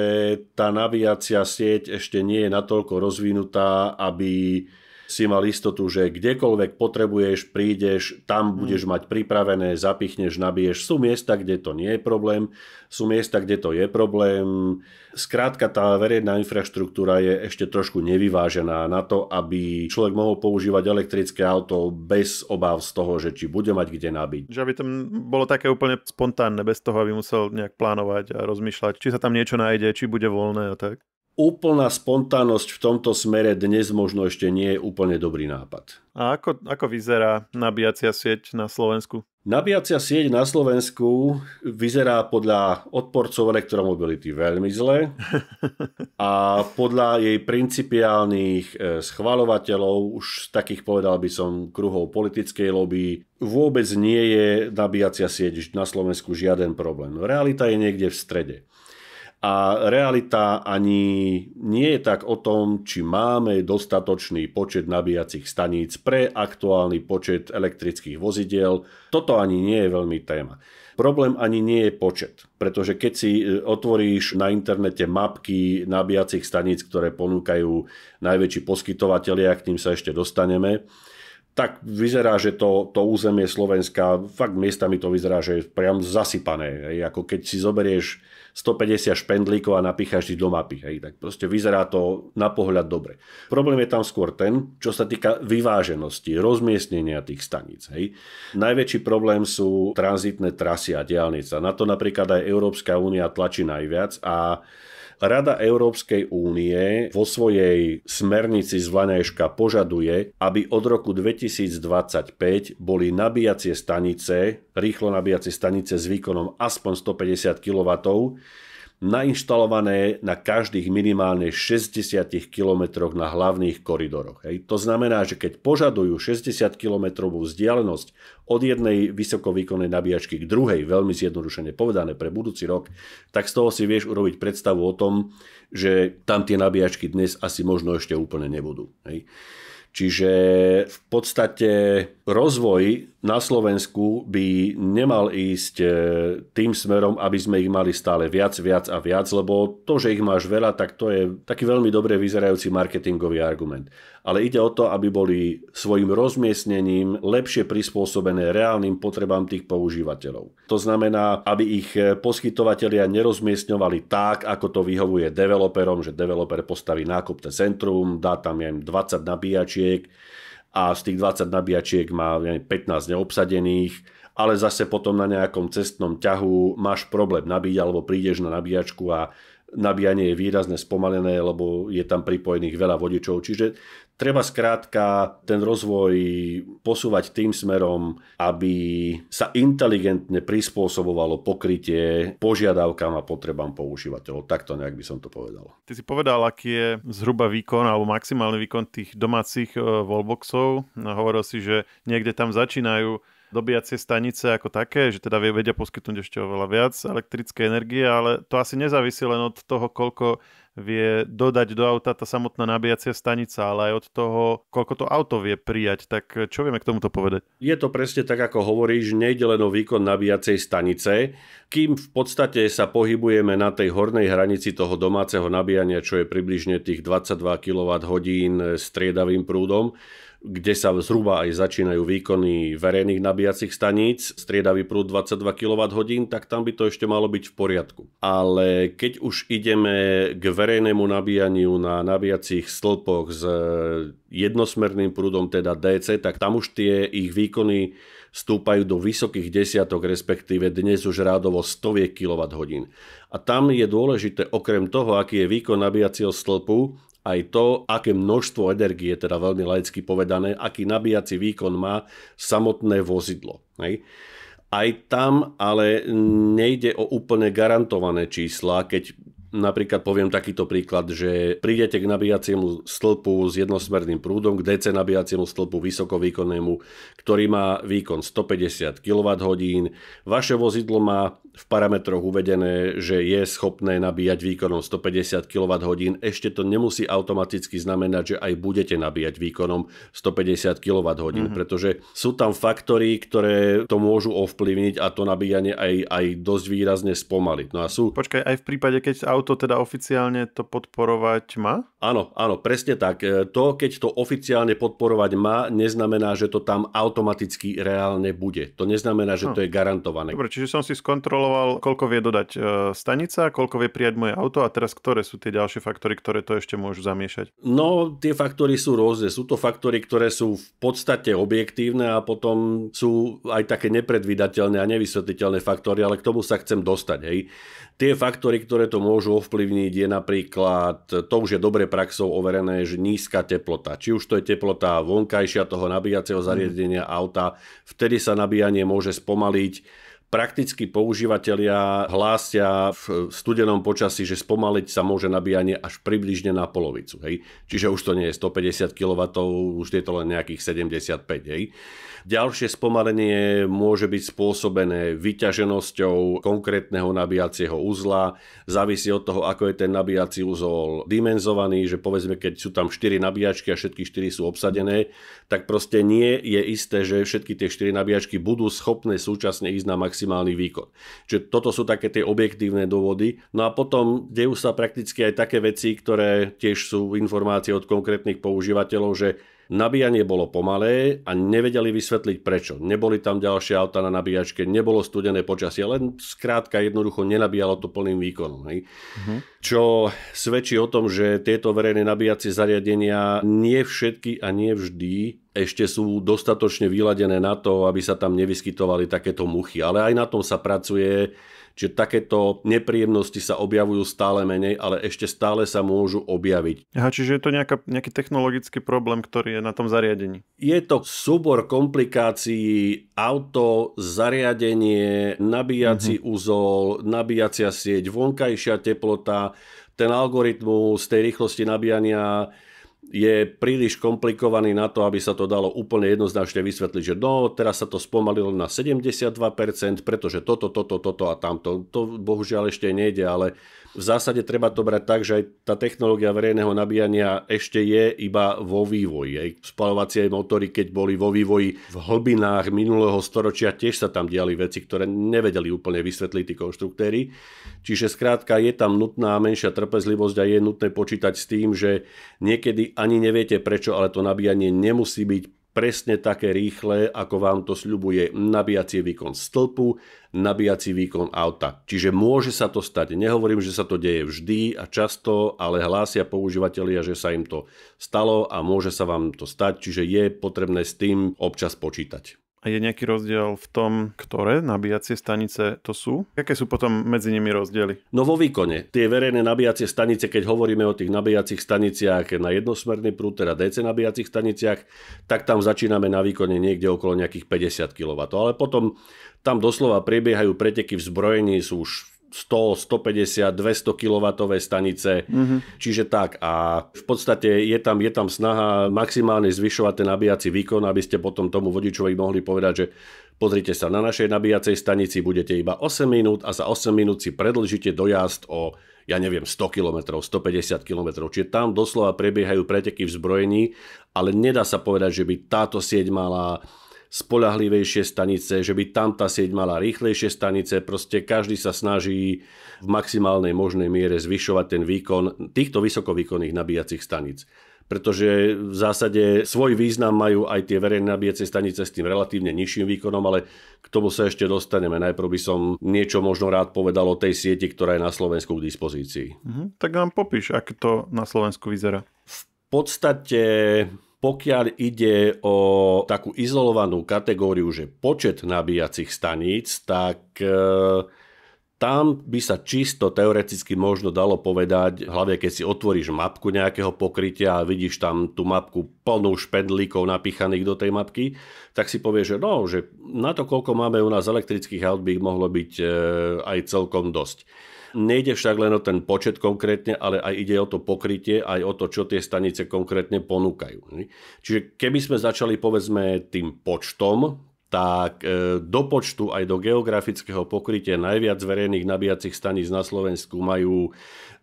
tá nabíjacia sieť ešte nie je natoľko rozvinutá, aby si mal istotu, že kdekoľvek potrebuješ, prídeš, tam hmm. budeš mať pripravené, zapichneš, nabiješ. Sú miesta, kde to nie je problém, sú miesta, kde to je problém. Skrátka, tá verejná infraštruktúra je ešte trošku nevyvážená na to, aby človek mohol používať elektrické auto bez obáv z toho, že či bude mať kde nabiť. Že aby tam bolo také úplne spontánne, bez toho, aby musel nejak plánovať a rozmýšľať, či sa tam niečo nájde, či bude voľné a tak úplná spontánnosť v tomto smere dnes možno ešte nie je úplne dobrý nápad. A ako, ako vyzerá nabíjacia sieť na Slovensku? Nabíjacia sieť na Slovensku vyzerá podľa odporcov elektromobility veľmi zle a podľa jej principiálnych e, schvalovateľov, už takých povedal by som kruhov politickej lobby, vôbec nie je nabíjacia sieť na Slovensku žiaden problém. Realita je niekde v strede. A realita ani nie je tak o tom, či máme dostatočný počet nabíjacích staníc pre aktuálny počet elektrických vozidiel. Toto ani nie je veľmi téma. Problém ani nie je počet, pretože keď si e, otvoríš na internete mapky nabíjacích staníc, ktoré ponúkajú najväčší poskytovateľia, k tým sa ešte dostaneme, tak vyzerá, že to, to územie Slovenska, fakt miestami to vyzerá, že je priam zasypané. Hej, ako keď si zoberieš 150 špendlíkov a napícháš ich do mapy. Hej, tak proste vyzerá to na pohľad dobre. Problém je tam skôr ten, čo sa týka vyváženosti, rozmiestnenia tých staníc. Hej. Najväčší problém sú tranzitné trasy a diálnica. Na to napríklad aj Európska únia tlačí najviac a Rada Európskej únie vo svojej smernici z Vanejška požaduje, aby od roku 2025 boli nabíjacie stanice, rýchlo nabíjacie stanice s výkonom aspoň 150 kW, nainštalované na každých minimálne 60 km na hlavných koridoroch. Hej. To znamená, že keď požadujú 60 km vzdialenosť od jednej vysokovýkonnej nabíjačky k druhej, veľmi zjednodušene povedané pre budúci rok, tak z toho si vieš urobiť predstavu o tom, že tam tie nabíjačky dnes asi možno ešte úplne nebudú. Hej. Čiže v podstate rozvoj na Slovensku by nemal ísť e, tým smerom, aby sme ich mali stále viac, viac a viac, lebo to, že ich máš veľa, tak to je taký veľmi dobre vyzerajúci marketingový argument. Ale ide o to, aby boli svojim rozmiestnením lepšie prispôsobené reálnym potrebám tých používateľov. To znamená, aby ich e, poskytovateľia nerozmiestňovali tak, ako to vyhovuje developerom, že developer postaví nákupné centrum, dá tam ja 20 nabíjačiek, a z tých 20 nabíjačiek má 15 neobsadených, ale zase potom na nejakom cestnom ťahu máš problém nabiť alebo prídeš na nabíjačku a nabíjanie je výrazne spomalené, lebo je tam pripojených veľa vodičov. Čiže Treba skrátka ten rozvoj posúvať tým smerom, aby sa inteligentne prispôsobovalo pokrytie požiadavkám a potrebám používateľov. Takto nejak by som to povedal. Ty si povedal, aký je zhruba výkon alebo maximálny výkon tých domácich e, wallboxov. No, hovoril si, že niekde tam začínajú dobíjacie stanice ako také, že teda vedia poskytnúť ešte oveľa viac elektrické energie, ale to asi nezávisí len od toho, koľko vie dodať do auta tá samotná nabíjacia stanica, ale aj od toho, koľko to auto vie prijať. Tak čo vieme k tomuto povedať? Je to presne tak, ako hovoríš, nejde len o výkon nabíjacej stanice. Kým v podstate sa pohybujeme na tej hornej hranici toho domáceho nabíjania, čo je približne tých 22 kWh striedavým prúdom, kde sa zhruba aj začínajú výkony verejných nabíjacích staníc, striedavý prúd 22 kWh, tak tam by to ešte malo byť v poriadku. Ale keď už ideme k verejnému nabíjaniu na nabíjacích stĺpoch s e, jednosmerným prúdom, teda DC, tak tam už tie ich výkony stúpajú do vysokých desiatok, respektíve dnes už rádovo 100 kWh. A tam je dôležité okrem toho, aký je výkon nabíjacieho stĺpu, aj to, aké množstvo energie, teda veľmi laicky povedané, aký nabíjací výkon má samotné vozidlo. Hej. Aj tam ale nejde o úplne garantované čísla, keď Napríklad poviem takýto príklad, že prídete k nabíjaciemu stĺpu s jednosmerným prúdom, k DC nabíjaciemu stĺpu vysokovýkonnému, ktorý má výkon 150 kWh. Vaše vozidlo má v parametroch uvedené, že je schopné nabíjať výkonom 150 kWh. Ešte to nemusí automaticky znamenať, že aj budete nabíjať výkonom 150 kWh, mm-hmm. pretože sú tam faktory, ktoré to môžu ovplyvniť a to nabíjanie aj, aj dosť výrazne spomaliť. No a sú... Počkaj, aj v prípade, keď auto to teda oficiálne to podporovať má? Áno, áno, presne tak. E, to, keď to oficiálne podporovať má, neznamená, že to tam automaticky reálne bude. To neznamená, že no. to je garantované. Dobre, čiže som si skontroloval, koľko vie dodať e, stanica, koľko vie prijať moje auto a teraz ktoré sú tie ďalšie faktory, ktoré to ešte môžu zamiešať? No, tie faktory sú rôzne. Sú to faktory, ktoré sú v podstate objektívne a potom sú aj také nepredvídateľné a nevysvetliteľné faktory, ale k tomu sa chcem dostať. Hej. Tie faktory, ktoré to môžu ovplyvniť, je napríklad, to už je dobre praxou overené, že nízka teplota. Či už to je teplota vonkajšia toho nabíjacieho mhm. zariadenia mm. auta, vtedy sa nabíjanie môže spomaliť. Prakticky používateľia hlásia v studenom počasí, že spomaliť sa môže nabíjanie až približne na polovicu. Hej? Čiže už to nie je 150 kW, už je to len nejakých 75. Hej? Ďalšie spomalenie môže byť spôsobené vyťaženosťou konkrétneho nabíjacieho uzla. Závisí od toho, ako je ten nabíjací uzol dimenzovaný, že povedzme, keď sú tam 4 nabíjačky a všetky 4 sú obsadené, tak proste nie je isté, že všetky tie 4 nabíjačky budú schopné súčasne ísť na maximálny výkon. Čiže toto sú také tie objektívne dôvody. No a potom dejú sa prakticky aj také veci, ktoré tiež sú informácie od konkrétnych používateľov, že Nabíjanie bolo pomalé a nevedeli vysvetliť prečo. Neboli tam ďalšie auta na nabíjačke, nebolo studené počasie, len skrátka jednoducho nenabíjalo to plným výkonom. Hej. Mm-hmm. Čo svedčí o tom, že tieto verejné nabíjacie zariadenia nie všetky a nie vždy ešte sú dostatočne vyladené na to, aby sa tam nevyskytovali takéto muchy. Ale aj na tom sa pracuje Čiže takéto nepríjemnosti sa objavujú stále menej, ale ešte stále sa môžu objaviť. Aha, čiže je to nejaká, nejaký technologický problém, ktorý je na tom zariadení. Je to súbor komplikácií auto, zariadenie, nabíjací mm-hmm. úzol, nabíjacia sieť, vonkajšia teplota, ten algoritmus tej rýchlosti nabíjania je príliš komplikovaný na to, aby sa to dalo úplne jednoznačne vysvetliť, že no, teraz sa to spomalilo na 72%, pretože toto, toto, toto a tamto. To bohužiaľ ešte nejde, ale v zásade treba to brať tak, že aj tá technológia verejného nabíjania ešte je iba vo vývoji. Aj spalovacie motory, keď boli vo vývoji v hlbinách minulého storočia, tiež sa tam diali veci, ktoré nevedeli úplne vysvetliť tí konštruktéry. Čiže skrátka je tam nutná menšia trpezlivosť a je nutné počítať s tým, že niekedy ani neviete prečo, ale to nabíjanie nemusí byť presne také rýchle, ako vám to sľubuje nabíjací výkon stĺpu, nabíjací výkon auta. Čiže môže sa to stať. Nehovorím, že sa to deje vždy a často, ale hlásia používateľia, že sa im to stalo a môže sa vám to stať, čiže je potrebné s tým občas počítať. Je nejaký rozdiel v tom, ktoré nabíjacie stanice to sú? Aké sú potom medzi nimi rozdiely? No vo výkone. Tie verejné nabíjacie stanice, keď hovoríme o tých nabíjacích staniciach na jednosmerný prúd, teda DC nabíjacích staniciach, tak tam začíname na výkone niekde okolo nejakých 50 kW. Ale potom tam doslova prebiehajú preteky v zbrojení, sú už 100, 150, 200 kW stanice. Mm-hmm. Čiže tak a v podstate je tam, je tam snaha maximálne zvyšovať ten nabíjací výkon, aby ste potom tomu vodičovi mohli povedať, že Pozrite sa, na našej nabíjacej stanici budete iba 8 minút a za 8 minút si predlžíte dojazd o, ja neviem, 100 km, 150 km. Čiže tam doslova prebiehajú preteky v zbrojení, ale nedá sa povedať, že by táto sieť mala spolahlivejšie stanice, že by tam tá sieť mala rýchlejšie stanice, proste každý sa snaží v maximálnej možnej miere zvyšovať ten výkon týchto vysokovýkonných nabíjacích staníc pretože v zásade svoj význam majú aj tie verejné nabíjacie stanice s tým relatívne nižším výkonom, ale k tomu sa ešte dostaneme. Najprv by som niečo možno rád povedal o tej sieti, ktorá je na Slovensku k dispozícii. Mhm, tak nám popíš, ako to na Slovensku vyzerá. V podstate pokiaľ ide o takú izolovanú kategóriu, že počet nabíjacích staníc, tak e, tam by sa čisto teoreticky možno dalo povedať, hlavne keď si otvoríš mapku nejakého pokrytia a vidíš tam tú mapku plnú špendlíkov napíchaných do tej mapky, tak si povieš, že no, že na to, koľko máme u nás elektrických aut, by ich mohlo byť e, aj celkom dosť. Nejde však len o ten počet konkrétne, ale aj ide o to pokrytie, aj o to, čo tie stanice konkrétne ponúkajú. Čiže keby sme začali povedzme tým počtom tak e, do počtu aj do geografického pokrytia najviac verejných nabíjacích staníc na Slovensku majú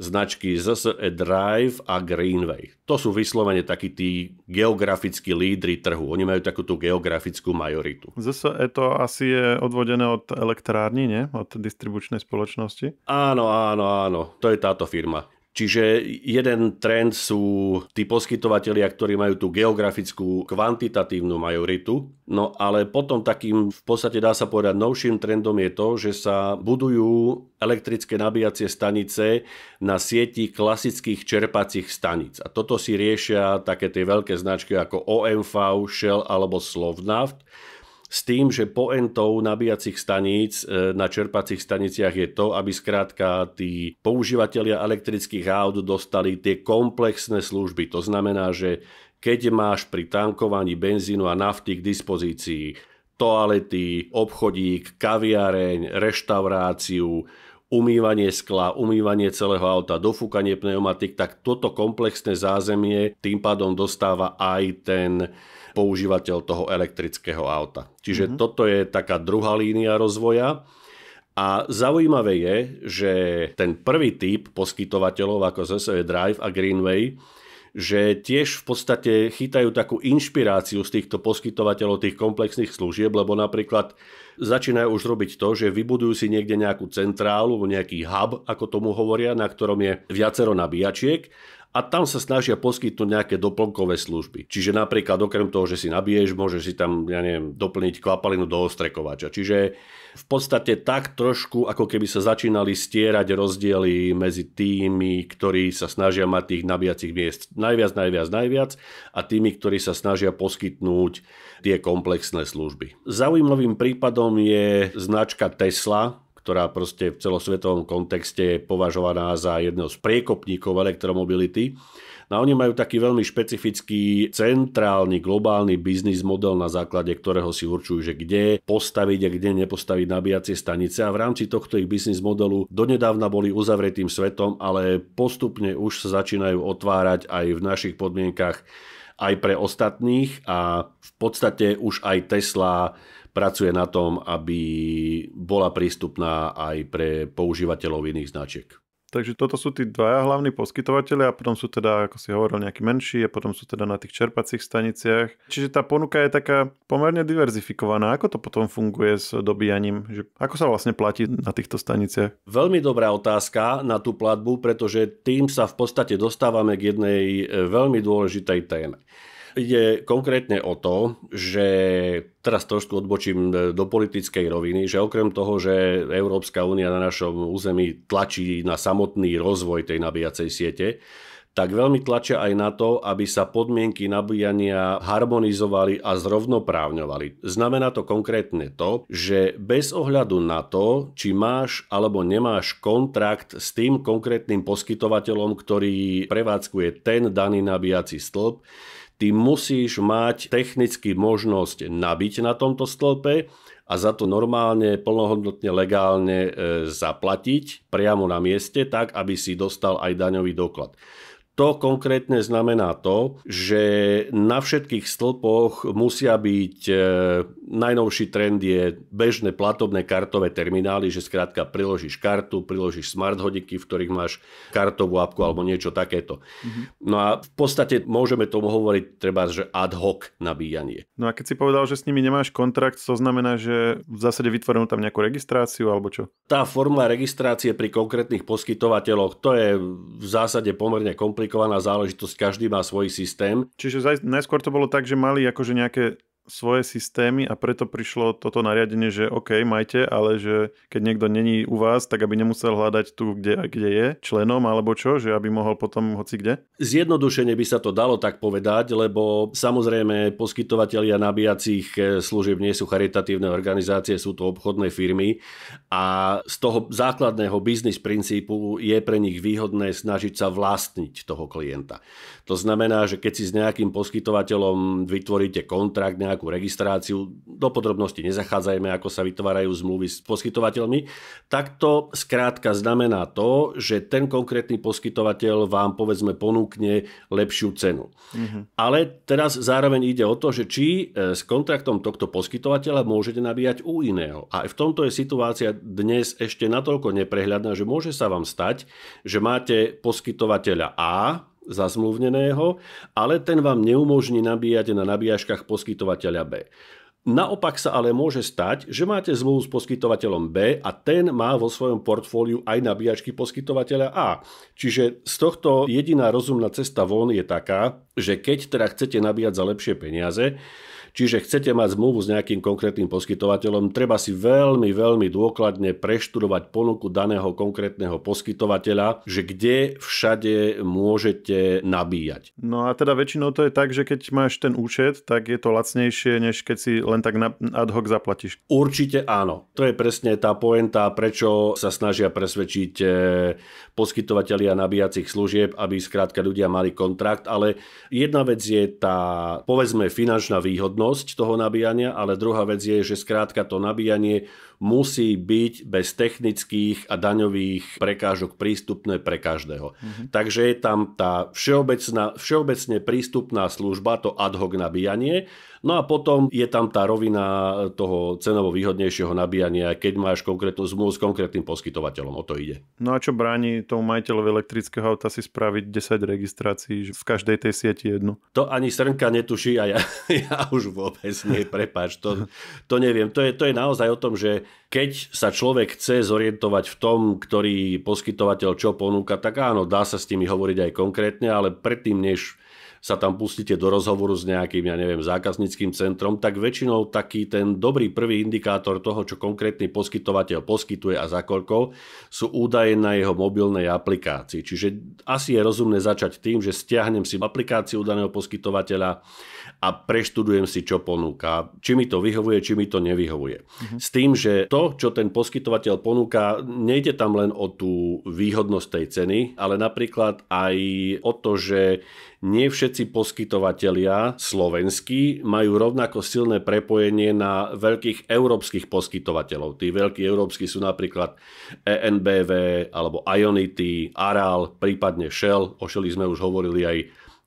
značky ZSE Drive a Greenway. To sú vyslovene takí tí geografickí lídry trhu. Oni majú takúto geografickú majoritu. ZSE to asi je odvodené od elektrárny, nie? Od distribučnej spoločnosti? Áno, áno, áno. To je táto firma. Čiže jeden trend sú tí poskytovateľia, ktorí majú tú geografickú kvantitatívnu majoritu, no ale potom takým v podstate dá sa povedať novším trendom je to, že sa budujú elektrické nabíjacie stanice na sieti klasických čerpacích stanic. A toto si riešia také tie veľké značky ako OMV, Shell alebo Slovnaft s tým, že poentou nabíjacích staníc e, na čerpacích staniciach je to, aby skrátka tí používateľia elektrických aut dostali tie komplexné služby. To znamená, že keď máš pri tankovaní benzínu a nafty k dispozícii toalety, obchodík, kaviareň, reštauráciu, umývanie skla, umývanie celého auta, dofúkanie pneumatik, tak toto komplexné zázemie tým pádom dostáva aj ten používateľ toho elektrického auta. Čiže mm-hmm. toto je taká druhá línia rozvoja. A zaujímavé je, že ten prvý typ poskytovateľov ako ZSV Drive a Greenway že tiež v podstate chytajú takú inšpiráciu z týchto poskytovateľov tých komplexných služieb, lebo napríklad začínajú už robiť to, že vybudujú si niekde nejakú centrálu, nejaký hub, ako tomu hovoria, na ktorom je viacero nabíjačiek a tam sa snažia poskytnúť nejaké doplnkové služby. Čiže napríklad okrem toho, že si nabiješ, môžeš si tam, ja neviem, doplniť kvapalinu do ostrekovača. Čiže v podstate tak trošku, ako keby sa začínali stierať rozdiely medzi tými, ktorí sa snažia mať tých nabíjacích miest najviac, najviac, najviac a tými, ktorí sa snažia poskytnúť tie komplexné služby. Zaujímavým prípadom je značka Tesla, ktorá proste v celosvetovom kontexte je považovaná za jedného z priekopníkov elektromobility. No a oni majú taký veľmi špecifický centrálny globálny biznis model, na základe ktorého si určujú, že kde postaviť a kde nepostaviť nabíjacie stanice a v rámci tohto ich biznis modelu donedávna boli uzavretým svetom, ale postupne už sa začínajú otvárať aj v našich podmienkach aj pre ostatných a v podstate už aj Tesla pracuje na tom, aby bola prístupná aj pre používateľov iných značiek. Takže toto sú tí dvaja hlavní poskytovateľe a potom sú teda, ako si hovoril, nejakí menší a potom sú teda na tých čerpacích staniciach. Čiže tá ponuka je taká pomerne diverzifikovaná. Ako to potom funguje s dobíjaním? Že ako sa vlastne platí na týchto staniciach? Veľmi dobrá otázka na tú platbu, pretože tým sa v podstate dostávame k jednej e, veľmi dôležitej téme. Ide konkrétne o to, že teraz trošku odbočím e, do politickej roviny, že okrem toho, že Európska únia na našom území tlačí na samotný rozvoj tej nabíjacej siete, tak veľmi tlačia aj na to, aby sa podmienky nabíjania harmonizovali a zrovnoprávňovali. Znamená to konkrétne to, že bez ohľadu na to, či máš alebo nemáš kontrakt s tým konkrétnym poskytovateľom, ktorý prevádzkuje ten daný nabíjací stĺp, ty musíš mať technicky možnosť nabiť na tomto stĺpe a za to normálne, plnohodnotne, legálne e, zaplatiť priamo na mieste, tak aby si dostal aj daňový doklad. To konkrétne znamená to, že na všetkých stĺpoch musia byť, e, najnovší trend je bežné platobné kartové terminály, že skrátka priložíš kartu, priložíš smart hodiky, v ktorých máš kartovú apku alebo niečo takéto. Mm-hmm. No a v podstate môžeme tomu hovoriť treba, že ad hoc nabíjanie. No a keď si povedal, že s nimi nemáš kontrakt, to znamená, že v zásade vytvorenú tam nejakú registráciu alebo čo? Tá formula registrácie pri konkrétnych poskytovateľoch, to je v zásade pomerne komplikované komplikovaná záležitosť, každý má svoj systém. Čiže najskôr to bolo tak, že mali akože nejaké svoje systémy a preto prišlo toto nariadenie, že OK, majte, ale že keď niekto není u vás, tak aby nemusel hľadať tu, kde, kde je členom alebo čo, že aby mohol potom hoci kde? Zjednodušene by sa to dalo tak povedať, lebo samozrejme poskytovateľia nabíjacích eh, služieb nie sú charitatívne organizácie, sú to obchodné firmy a z toho základného biznis princípu je pre nich výhodné snažiť sa vlastniť toho klienta. To znamená, že keď si s nejakým poskytovateľom vytvoríte kontrakt, nejakú registráciu, do podrobnosti nezachádzajme, ako sa vytvárajú zmluvy s poskytovateľmi, tak to skrátka znamená to, že ten konkrétny poskytovateľ vám povedzme ponúkne lepšiu cenu. Mm-hmm. Ale teraz zároveň ide o to, že či e, s kontraktom tohto poskytovateľa môžete nabíjať u iného. A v tomto je situácia dnes ešte natoľko neprehľadná, že môže sa vám stať, že máte poskytovateľa A, zazmluvneného, ale ten vám neumožní nabíjať na nabíjaškách poskytovateľa B. Naopak sa ale môže stať, že máte zmluvu s poskytovateľom B a ten má vo svojom portfóliu aj nabíjačky poskytovateľa A. Čiže z tohto jediná rozumná cesta von je taká, že keď teda chcete nabíjať za lepšie peniaze, Čiže chcete mať zmluvu s nejakým konkrétnym poskytovateľom, treba si veľmi, veľmi dôkladne preštudovať ponuku daného konkrétneho poskytovateľa, že kde všade môžete nabíjať. No a teda väčšinou to je tak, že keď máš ten účet, tak je to lacnejšie, než keď si len tak ad hoc zaplatíš. Určite áno. To je presne tá poenta, prečo sa snažia presvedčiť eh, poskytovateľia nabíjacích služieb, aby skrátka ľudia mali kontrakt, ale jedna vec je tá, povedzme, finančná výhodnosť, nutnosť toho nabíjania, ale druhá vec je, že skrátka to nabíjanie musí byť bez technických a daňových prekážok prístupné pre každého. Mm-hmm. Takže je tam tá všeobecná, všeobecne prístupná služba, to ad hoc nabíjanie, No a potom je tam tá rovina toho cenovo výhodnejšieho nabíjania, keď máš konkrétnu zmluvu s konkrétnym poskytovateľom, o to ide. No a čo bráni tomu majiteľovi elektrického auta si spraviť 10 registrácií v každej tej sieti jednu? To ani Srnka netuší a ja, ja už vôbec nie, prepáč, to, to neviem. To je, to je naozaj o tom, že keď sa človek chce zorientovať v tom, ktorý poskytovateľ čo ponúka, tak áno, dá sa s nimi hovoriť aj konkrétne, ale predtým, než sa tam pustíte do rozhovoru s nejakým, ja neviem, zákazníckým centrom, tak väčšinou taký ten dobrý prvý indikátor toho, čo konkrétny poskytovateľ poskytuje a za koľko, sú údaje na jeho mobilnej aplikácii. Čiže asi je rozumné začať tým, že stiahnem si aplikáciu daného poskytovateľa, a preštudujem si, čo ponúka. Či mi to vyhovuje, či mi to nevyhovuje. Uh-huh. S tým, že to, čo ten poskytovateľ ponúka, nejde tam len o tú výhodnosť tej ceny, ale napríklad aj o to, že nie všetci poskytovatelia slovenskí majú rovnako silné prepojenie na veľkých európskych poskytovateľov. Tí veľkí európsky sú napríklad ENBV alebo Ionity, Aral, prípadne Shell. O Shelly sme už hovorili aj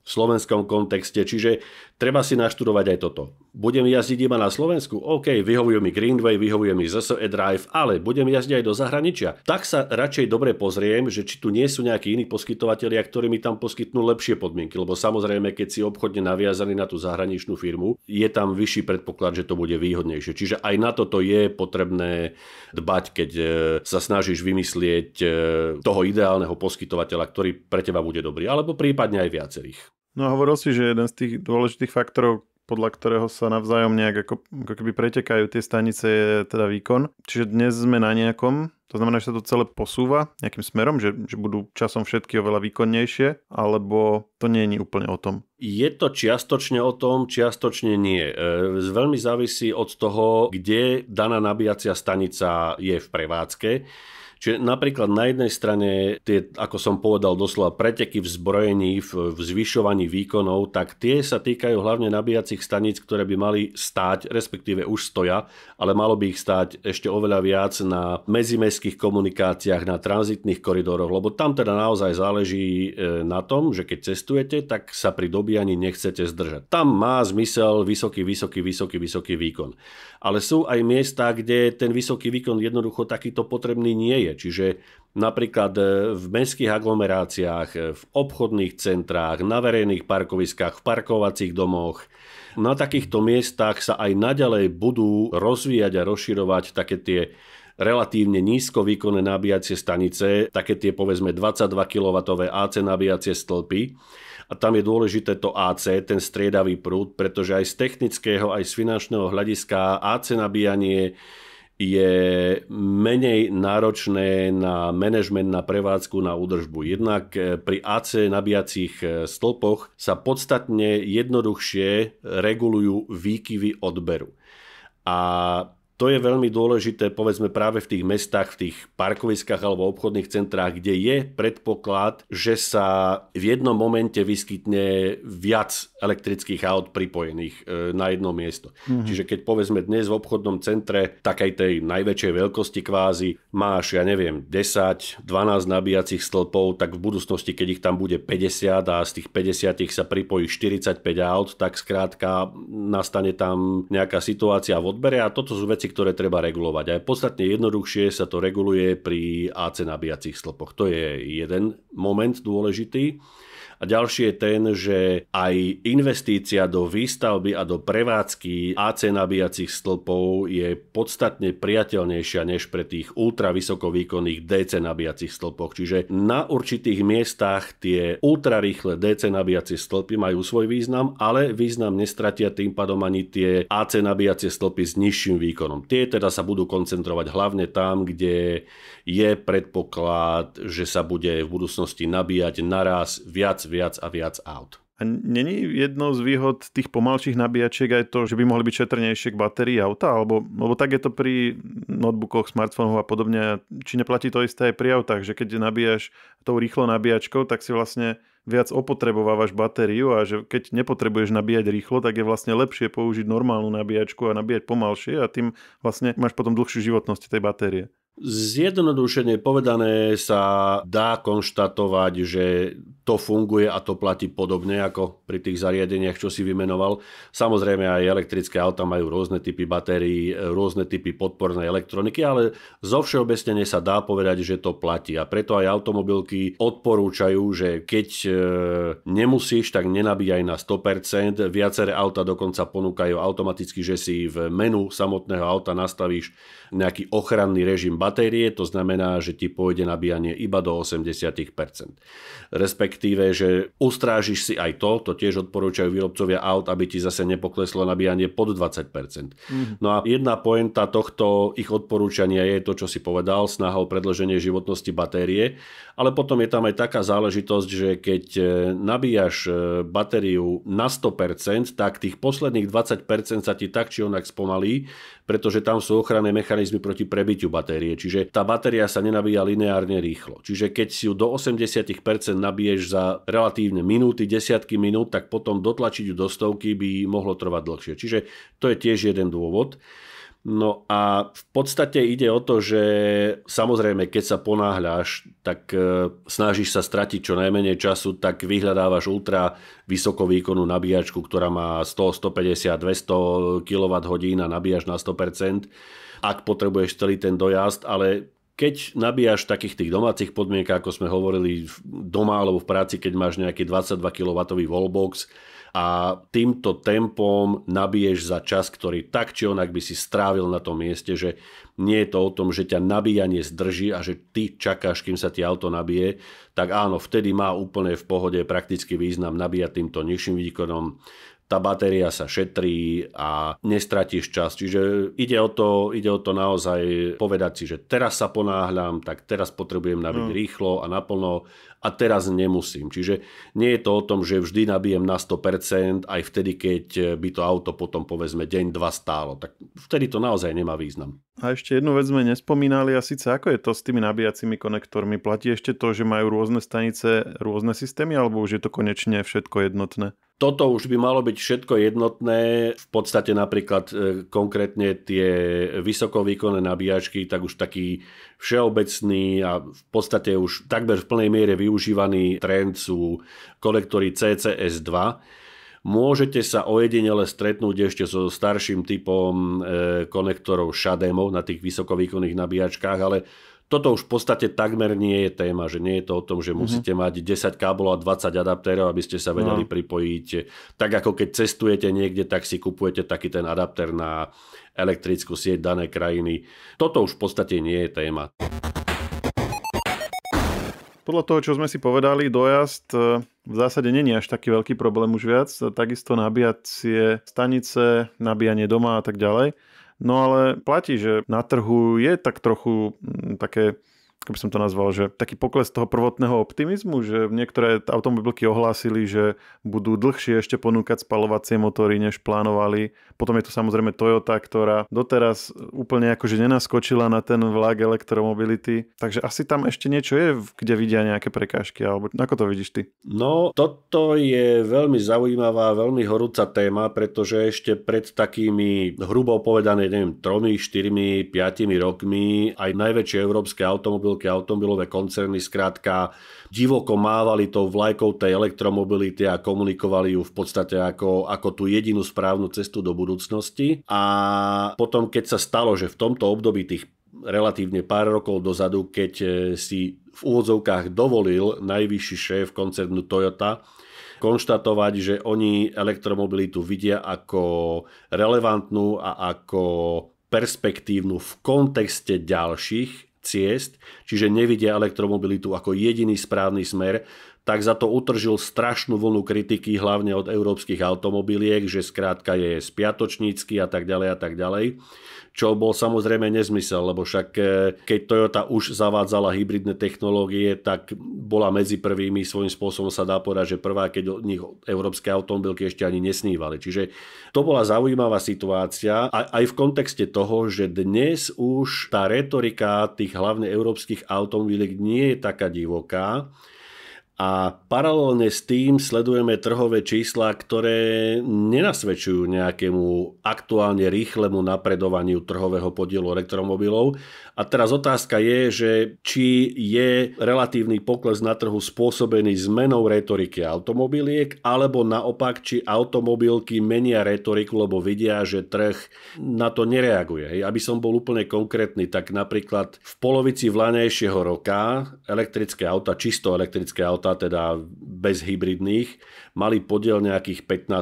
v slovenskom kontexte. Čiže Treba si naštudovať aj toto. Budem jazdiť iba na Slovensku? OK, vyhovuje mi Greenway, vyhovuje mi ZSE Drive, ale budem jazdiť aj do zahraničia. Tak sa radšej dobre pozriem, že či tu nie sú nejakí iní poskytovateľia, ktorí mi tam poskytnú lepšie podmienky, lebo samozrejme, keď si obchodne naviazaný na tú zahraničnú firmu, je tam vyšší predpoklad, že to bude výhodnejšie. Čiže aj na toto je potrebné dbať, keď e, sa snažíš vymyslieť e, toho ideálneho poskytovateľa, ktorý pre teba bude dobrý, alebo prípadne aj viacerých. No a hovoril si, že jeden z tých dôležitých faktorov, podľa ktorého sa navzájom nejak ako, ako keby pretekajú tie stanice, je teda výkon. Čiže dnes sme na nejakom, to znamená, že sa to celé posúva nejakým smerom, že, že budú časom všetky oveľa výkonnejšie, alebo to nie je úplne o tom? Je to čiastočne o tom, čiastočne nie. E, veľmi závisí od toho, kde daná nabíjacia stanica je v prevádzke. Čiže napríklad na jednej strane tie, ako som povedal, doslova preteky v zbrojení, v, v zvyšovaní výkonov, tak tie sa týkajú hlavne nabíjacích staníc, ktoré by mali stáť, respektíve už stoja, ale malo by ich stáť ešte oveľa viac na medzimestských komunikáciách, na tranzitných koridoroch, lebo tam teda naozaj záleží e, na tom, že keď cestujete, tak sa pri dobíjaní nechcete zdržať. Tam má zmysel vysoký, vysoký, vysoký, vysoký výkon ale sú aj miesta, kde ten vysoký výkon jednoducho takýto potrebný nie je. Čiže napríklad e, v mestských aglomeráciách, e, v obchodných centrách, na verejných parkoviskách, v parkovacích domoch. Na takýchto miestach sa aj naďalej budú rozvíjať a rozširovať také tie relatívne nízko výkonné nabíjacie stanice, také tie povedzme 22 kW AC nabíjacie stĺpy a tam je dôležité to AC, ten striedavý prúd, pretože aj z technického, aj z finančného hľadiska AC nabíjanie je menej náročné na manažment, na prevádzku, na údržbu. Jednak eh, pri AC nabíjacích eh, stĺpoch sa podstatne jednoduchšie regulujú výkyvy odberu. A to je veľmi dôležité, povedzme práve v tých mestách, v tých parkoviskách alebo obchodných centrách, kde je predpoklad, že sa v jednom momente vyskytne viac elektrických aut pripojených e, na jedno miesto. Mm-hmm. Čiže keď povedzme dnes v obchodnom centre takej tej najväčšej veľkosti kvázi máš, ja neviem, 10, 12 nabíjacích stĺpov, tak v budúcnosti, keď ich tam bude 50 a z tých 50 sa pripojí 45 aut, tak skrátka nastane tam nejaká situácia v odbere a toto sú veci, veci, ktoré treba regulovať. A podstatne jednoduchšie sa to reguluje pri AC nabíjacích slopoch. To je jeden moment dôležitý. A ďalší je ten, že aj investícia do výstavby a do prevádzky AC nabíjacích stĺpov je podstatne priateľnejšia než pre tých ultravysokovýkonných DC nabíjacích stĺpoch. Čiže na určitých miestach tie ultrarýchle DC nabíjacie stĺpy majú svoj význam, ale význam nestratia tým pádom ani tie AC nabíjacie stĺpy s nižším výkonom. Tie teda sa budú koncentrovať hlavne tam, kde je predpoklad, že sa bude v budúcnosti nabíjať naraz viac viac a viac aut. A není jednou z výhod tých pomalších nabíjačiek aj to, že by mohli byť šetrnejšie k batérii auta? Alebo, lebo tak je to pri notebookoch, smartfónoch a podobne. Či neplatí to isté aj pri autách, že keď nabíjaš tou rýchlo nabíjačkou, tak si vlastne viac opotrebovávaš batériu a že keď nepotrebuješ nabíjať rýchlo, tak je vlastne lepšie použiť normálnu nabíjačku a nabíjať pomalšie a tým vlastne máš potom dlhšiu životnosť tej batérie. Zjednodušene povedané sa dá konštatovať, že to funguje a to platí podobne ako pri tých zariadeniach, čo si vymenoval. Samozrejme aj elektrické auta majú rôzne typy batérií, rôzne typy podpornej elektroniky, ale zo všeobecnenie sa dá povedať, že to platí. A preto aj automobilky odporúčajú, že keď e, nemusíš, tak nenabíjaj na 100%. Viaceré auta dokonca ponúkajú automaticky, že si v menu samotného auta nastavíš nejaký ochranný režim batérie, to znamená, že ti pôjde nabíjanie iba do 80%. Respekt respektíve, že ustrážiš si aj to, to tiež odporúčajú výrobcovia aut, aby ti zase nepokleslo nabíjanie pod 20%. Mm. No a jedna poenta tohto ich odporúčania je to, čo si povedal, snaha o predlženie životnosti batérie, ale potom je tam aj taká záležitosť, že keď e, nabíjaš e, batériu na 100%, tak tých posledných 20% sa ti tak či onak spomalí, pretože tam sú ochranné mechanizmy proti prebytiu batérie. Čiže tá batéria sa nenabíja lineárne rýchlo. Čiže keď si ju do 80% nabiješ za relatívne minúty, desiatky minút, tak potom dotlačiť ju do stovky by mohlo trvať dlhšie. Čiže to je tiež jeden dôvod. No a v podstate ide o to, že samozrejme, keď sa ponáhľaš, tak e, snažíš sa stratiť čo najmenej času, tak vyhľadávaš ultra vysokovýkonnú nabíjačku, ktorá má 100, 150, 200 kWh a nabíjaš na 100%, ak potrebuješ celý ten dojazd, ale keď nabíjaš v takých tých domácich podmienkach, ako sme hovorili doma alebo v práci, keď máš nejaký 22 kW wallbox a týmto tempom nabiješ za čas, ktorý tak či onak by si strávil na tom mieste, že nie je to o tom, že ťa nabíjanie zdrží a že ty čakáš, kým sa ti auto nabije, tak áno, vtedy má úplne v pohode praktický význam nabíjať týmto nižším výkonom tá batéria sa šetrí a nestratíš čas. Čiže ide o to, ide o to naozaj povedať si, že teraz sa ponáhľam, tak teraz potrebujem nabiť mm. rýchlo a naplno a teraz nemusím. Čiže nie je to o tom, že vždy nabijem na 100%, aj vtedy, keď by to auto potom povedzme deň, dva stálo. Tak vtedy to naozaj nemá význam. A ešte jednu vec sme nespomínali a síce ako je to s tými nabíjacími konektormi? Platí ešte to, že majú rôzne stanice, rôzne systémy alebo už je to konečne všetko jednotné? toto už by malo byť všetko jednotné. V podstate napríklad e, konkrétne tie vysokovýkonné nabíjačky, tak už taký všeobecný a v podstate už takmer v plnej miere využívaný trend sú kolektory CCS2. Môžete sa ojedinele stretnúť ešte so starším typom e, konektorov šadémov na tých vysokovýkonných nabíjačkách, ale toto už v podstate takmer nie je téma, že nie je to o tom, že mm-hmm. musíte mať 10 káblov a 20 adaptérov, aby ste sa vedeli no. pripojiť. Tak ako keď cestujete niekde, tak si kupujete taký ten adaptér na elektrickú sieť danej krajiny. Toto už v podstate nie je téma. Podľa toho, čo sme si povedali, dojazd e, v zásade není až taký veľký problém už viac. Takisto nabíjacie stanice, nabíjanie doma a tak ďalej. No ale platí, že na trhu je tak trochu mm, také ako by som to nazval, že taký pokles toho prvotného optimizmu, že niektoré automobilky ohlásili, že budú dlhšie ešte ponúkať spalovacie motory, než plánovali. Potom je tu samozrejme Toyota, ktorá doteraz úplne akože nenaskočila na ten vlak elektromobility. Takže asi tam ešte niečo je, kde vidia nejaké prekážky, alebo ako to vidíš ty? No, toto je veľmi zaujímavá, veľmi horúca téma, pretože ešte pred takými, hrubo povedané, neviem, 3, 4, 5 rokmi aj najväčšie európske automobilky automobilky, automobilové koncerny skrátka divoko mávali tou vlajkou tej elektromobility a komunikovali ju v podstate ako, ako tú jedinú správnu cestu do budúcnosti. A potom, keď sa stalo, že v tomto období tých relatívne pár rokov dozadu, keď eh, si v úvodzovkách dovolil najvyšší šéf koncernu Toyota konštatovať, že oni elektromobilitu vidia ako relevantnú a ako perspektívnu v kontexte ďalších ciest, čiže nevidia elektromobilitu ako jediný správny smer, tak za to utržil strašnú vlnu kritiky hlavne od európskych automobiliek, že skrátka je spiatočnícky a tak ďalej a tak ďalej. Čo bol samozrejme nezmysel, lebo však e, keď Toyota už zavádzala hybridné technológie, tak bola medzi prvými, svojím spôsobom sa dá povedať, že prvá, keď od nich európske automobilky ešte ani nesnívali. Čiže to bola zaujímavá situácia a aj v kontexte toho, že dnes už tá retorika tých hlavne európskych automobiliek nie je taká divoká, a paralelne s tým sledujeme trhové čísla, ktoré nenasvedčujú nejakému aktuálne rýchlemu napredovaniu trhového podielu elektromobilov, a teraz otázka je, že či je relatívny pokles na trhu spôsobený zmenou retoriky automobiliek, alebo naopak, či automobilky menia retoriku, lebo vidia, že trh na to nereaguje. Aby som bol úplne konkrétny, tak napríklad v polovici vlanejšieho roka elektrické auta, čisto elektrické auta, teda bez hybridných, mali podiel nejakých 15%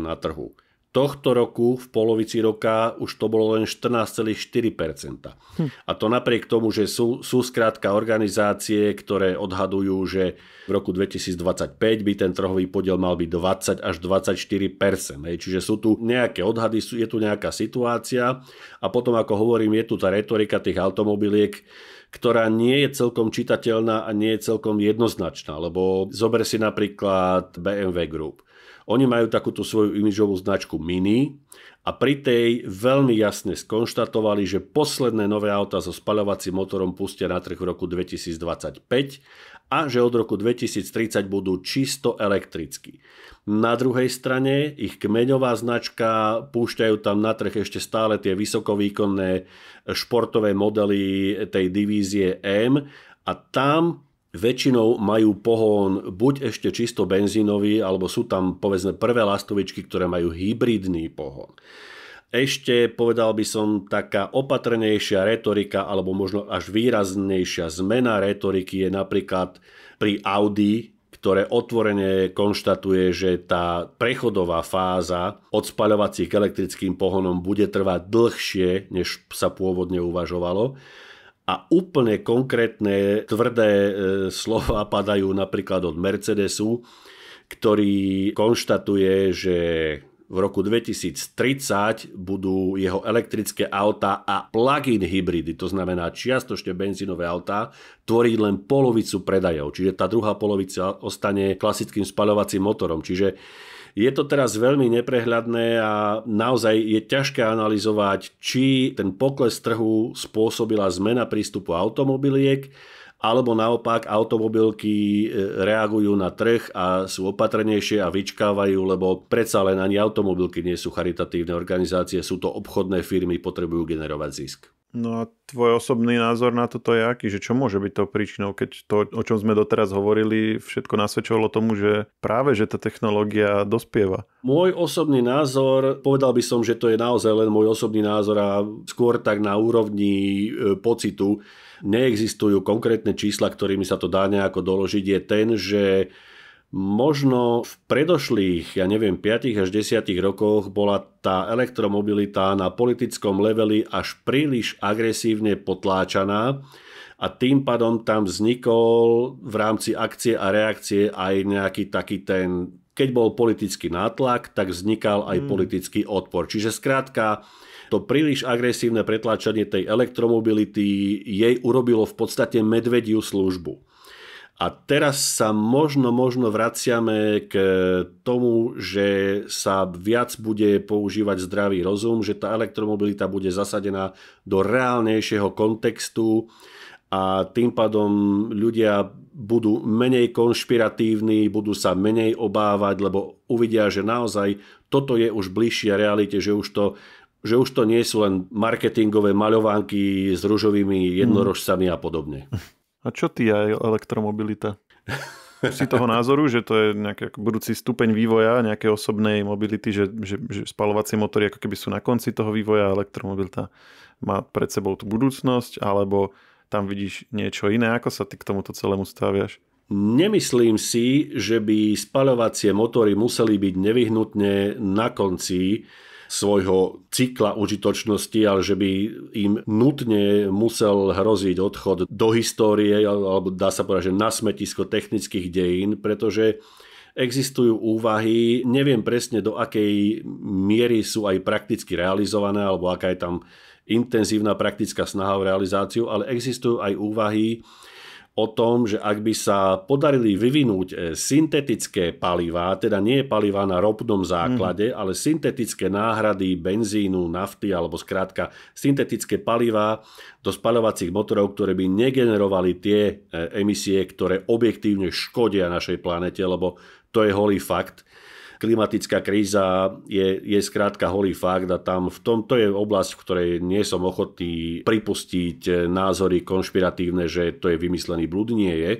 na trhu tohto roku v polovici roka už to bolo len 14,4%. Hm. A to napriek tomu, že sú, sú skrátka organizácie, ktoré odhadujú, že v roku 2025 by ten trhový podiel mal byť 20 až 24%. Hej. Čiže sú tu nejaké odhady, sú, je tu nejaká situácia a potom, ako hovorím, je tu tá retorika tých automobiliek, ktorá nie je celkom čitateľná a nie je celkom jednoznačná, lebo zober si napríklad BMW Group. Oni majú takúto svoju imidžovú značku Mini a pri tej veľmi jasne skonštatovali, že posledné nové auta so spaľovacím motorom pustia na trh v roku 2025 a že od roku 2030 budú čisto elektrickí. Na druhej strane ich kmeňová značka púšťajú tam na trh ešte stále tie vysokovýkonné športové modely tej divízie M a tam väčšinou majú pohon buď ešte čisto benzínový, alebo sú tam povedzme prvé lastovičky, ktoré majú hybridný pohon. Ešte povedal by som taká opatrnejšia retorika alebo možno až výraznejšia zmena retoriky je napríklad pri Audi, ktoré otvorene konštatuje, že tá prechodová fáza od spaľovacích k elektrickým pohonom bude trvať dlhšie, než sa pôvodne uvažovalo a úplne konkrétne tvrdé e, slova padajú napríklad od Mercedesu, ktorý konštatuje, že v roku 2030 budú jeho elektrické autá a plug-in hybridy, to znamená čiastočne benzínové autá, tvoriť len polovicu predajov. Čiže tá druhá polovica ostane klasickým spaľovacím motorom. Čiže je to teraz veľmi neprehľadné a naozaj je ťažké analyzovať, či ten pokles trhu spôsobila zmena prístupu automobiliek, alebo naopak automobilky e, reagujú na trh a sú opatrnejšie a vyčkávajú, lebo predsa len ani automobilky nie sú charitatívne organizácie, sú to obchodné firmy, potrebujú generovať zisk. No a tvoj osobný názor na toto je aký? Že čo môže byť to príčinou, keď to, o čom sme doteraz hovorili, všetko nasvedčovalo tomu, že práve, že tá technológia dospieva? Môj osobný názor, povedal by som, že to je naozaj len môj osobný názor a skôr tak na úrovni e, pocitu. Neexistujú konkrétne čísla, ktorými sa to dá nejako doložiť. Je ten, že Možno v predošlých, ja neviem, 5 až 10 rokoch bola tá elektromobilita na politickom leveli až príliš agresívne potláčaná a tým pádom tam vznikol v rámci akcie a reakcie aj nejaký taký ten, keď bol politický nátlak, tak vznikal aj hmm. politický odpor. Čiže skrátka, to príliš agresívne pretláčanie tej elektromobility jej urobilo v podstate medvediu službu. A teraz sa možno, možno vraciame k tomu, že sa viac bude používať zdravý rozum, že tá elektromobilita bude zasadená do reálnejšieho kontextu a tým pádom ľudia budú menej konšpiratívni, budú sa menej obávať, lebo uvidia, že naozaj toto je už bližšia realite, že už to, že už to nie sú len marketingové maľovánky s ružovými mhm. jednorožcami a podobne. A čo ty aj elektromobilita? si toho názoru, že to je nejaký budúci stupeň vývoja nejakej osobnej mobility, že, že, že spalovacie motory ako keby sú na konci toho vývoja, elektromobilita má pred sebou tú budúcnosť, alebo tam vidíš niečo iné, ako sa ty k tomuto celému staviaš? Nemyslím si, že by spalovacie motory museli byť nevyhnutne na konci svojho cykla užitočnosti, ale že by im nutne musel hroziť odchod do histórie, alebo dá sa povedať, že na smetisko technických dejín, pretože existujú úvahy, neviem presne do akej miery sú aj prakticky realizované, alebo aká je tam intenzívna praktická snaha o realizáciu, ale existujú aj úvahy, o tom, že ak by sa podarili vyvinúť e, syntetické palivá, teda nie palivá na ropnom základe, mm. ale syntetické náhrady benzínu, nafty alebo skrátka syntetické palivá do spaľovacích motorov, ktoré by negenerovali tie e, emisie, ktoré objektívne škodia našej planete, lebo to je holý fakt klimatická kríza je, je skrátka holý fakt a tam v tomto je oblasť, v ktorej nie som ochotný pripustiť názory konšpiratívne, že to je vymyslený blúd, nie je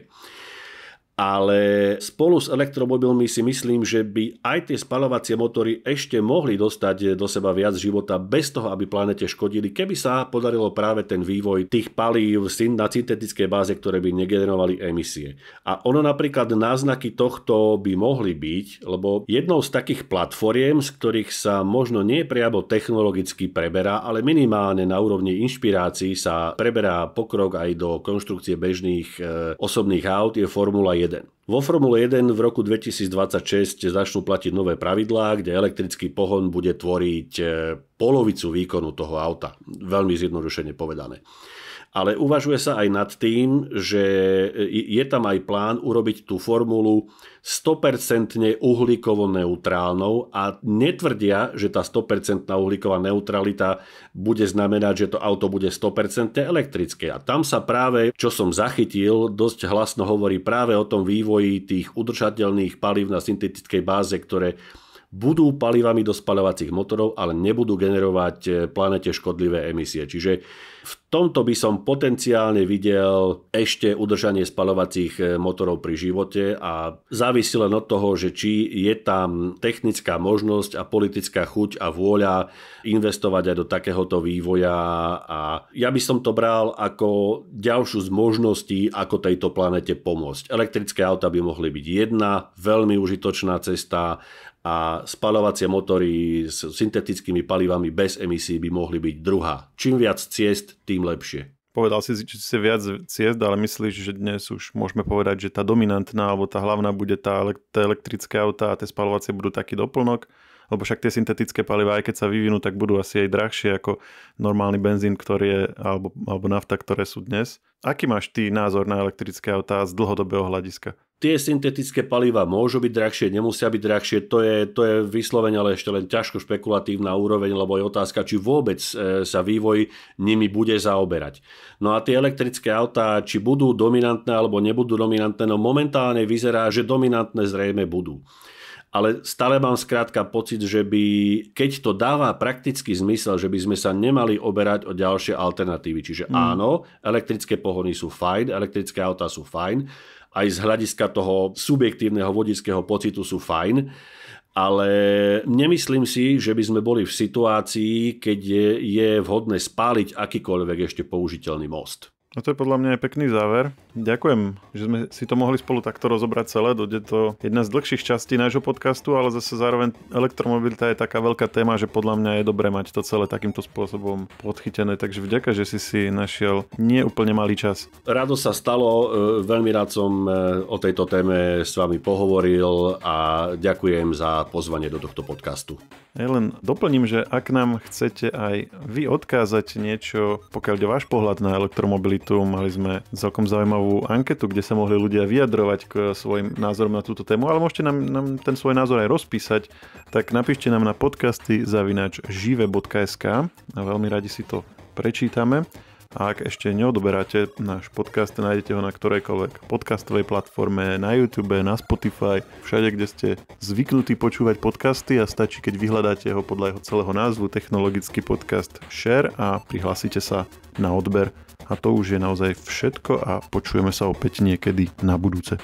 ale spolu s elektromobilmi si myslím, že by aj tie spalovacie motory ešte mohli dostať do seba viac života bez toho, aby planete škodili, keby sa podarilo práve ten vývoj tých palív na syntetickej báze, ktoré by negenerovali emisie. A ono napríklad náznaky tohto by mohli byť, lebo jednou z takých platformiem, z ktorých sa možno nie priamo technologicky preberá, ale minimálne na úrovni inšpirácií sa preberá pokrok aj do konštrukcie bežných e, osobných aut je Formula 1 1. Vo Formule 1 v roku 2026 začnú platiť nové pravidlá, kde elektrický pohon bude tvoriť eh, polovicu výkonu toho auta. Veľmi zjednodušene povedané ale uvažuje sa aj nad tým, že e, je tam aj plán urobiť tú formulu 100% uhlíkovo neutrálnou a netvrdia, že tá 100% uhlíková neutralita bude znamenať, že to auto bude 100% elektrické. A tam sa práve, čo som zachytil, dosť hlasno hovorí práve o tom vývoji tých udržateľných palív na syntetickej báze, ktoré budú palivami do spaľovacích motorov, ale nebudú generovať e, planete škodlivé emisie. Čiže v tomto by som potenciálne videl ešte udržanie spalovacích e, motorov pri živote a závisí len od toho, že či je tam technická možnosť a politická chuť a vôľa investovať aj do takéhoto vývoja a ja by som to bral ako ďalšiu z možností, ako tejto planete pomôcť. Elektrické auta by mohli byť jedna veľmi užitočná cesta a spalovacie motory s syntetickými palivami bez emisí by mohli byť druhá. Čím viac ciest, tým lepšie. Povedal si, že si viac ciest, ale myslíš, že dnes už môžeme povedať, že tá dominantná alebo tá hlavná bude tá, tie elektrické auta a tie spalovacie budú taký doplnok lebo však tie syntetické paliva, aj keď sa vyvinú, tak budú asi aj drahšie ako normálny benzín, ktorý je, alebo, alebo nafta, ktoré sú dnes. Aký máš ty názor na elektrické autá z dlhodobého hľadiska? Tie syntetické paliva môžu byť drahšie, nemusia byť drahšie, to je, to je vyslovene ale ešte len ťažko špekulatívna úroveň, lebo je otázka, či vôbec e, sa vývoj nimi bude zaoberať. No a tie elektrické autá, či budú dominantné alebo nebudú dominantné, no momentálne vyzerá, že dominantné zrejme budú ale stále mám skrátka pocit, že by, keď to dáva praktický zmysel, že by sme sa nemali oberať o ďalšie alternatívy. Čiže mm. áno, elektrické pohony sú fajn, elektrické autá sú fajn, aj z hľadiska toho subjektívneho vodického pocitu sú fajn, ale nemyslím si, že by sme boli v situácii, keď je, je vhodné spáliť akýkoľvek ešte použiteľný most. No to je podľa mňa aj pekný záver. Ďakujem, že sme si to mohli spolu takto rozobrať celé. Dojde to jedna z dlhších častí nášho podcastu, ale zase zároveň elektromobilita je taká veľká téma, že podľa mňa je dobré mať to celé takýmto spôsobom podchytené. Takže vďaka, že si si našiel neúplne malý čas. Rado sa stalo, e, veľmi rád som e, o tejto téme s vami pohovoril a ďakujem za pozvanie do tohto podcastu. Ja len doplním, že ak nám chcete aj vy odkázať niečo, pokiaľ ide váš pohľad na elektromobilitu, mali sme celkom zaujímavú anketu, kde sa mohli ľudia vyjadrovať k svojim názorom na túto tému, ale môžete nám, nám ten svoj názor aj rozpísať, tak napíšte nám na podcasty zavinač žive.sk a veľmi radi si to prečítame. A ak ešte neodoberáte náš podcast, nájdete ho na ktorejkoľvek podcastovej platforme, na YouTube, na Spotify, všade, kde ste zvyknutí počúvať podcasty a stačí, keď vyhľadáte ho podľa jeho celého názvu Technologický podcast Share a prihlasíte sa na odber. A to už je naozaj všetko a počujeme sa opäť niekedy na budúce.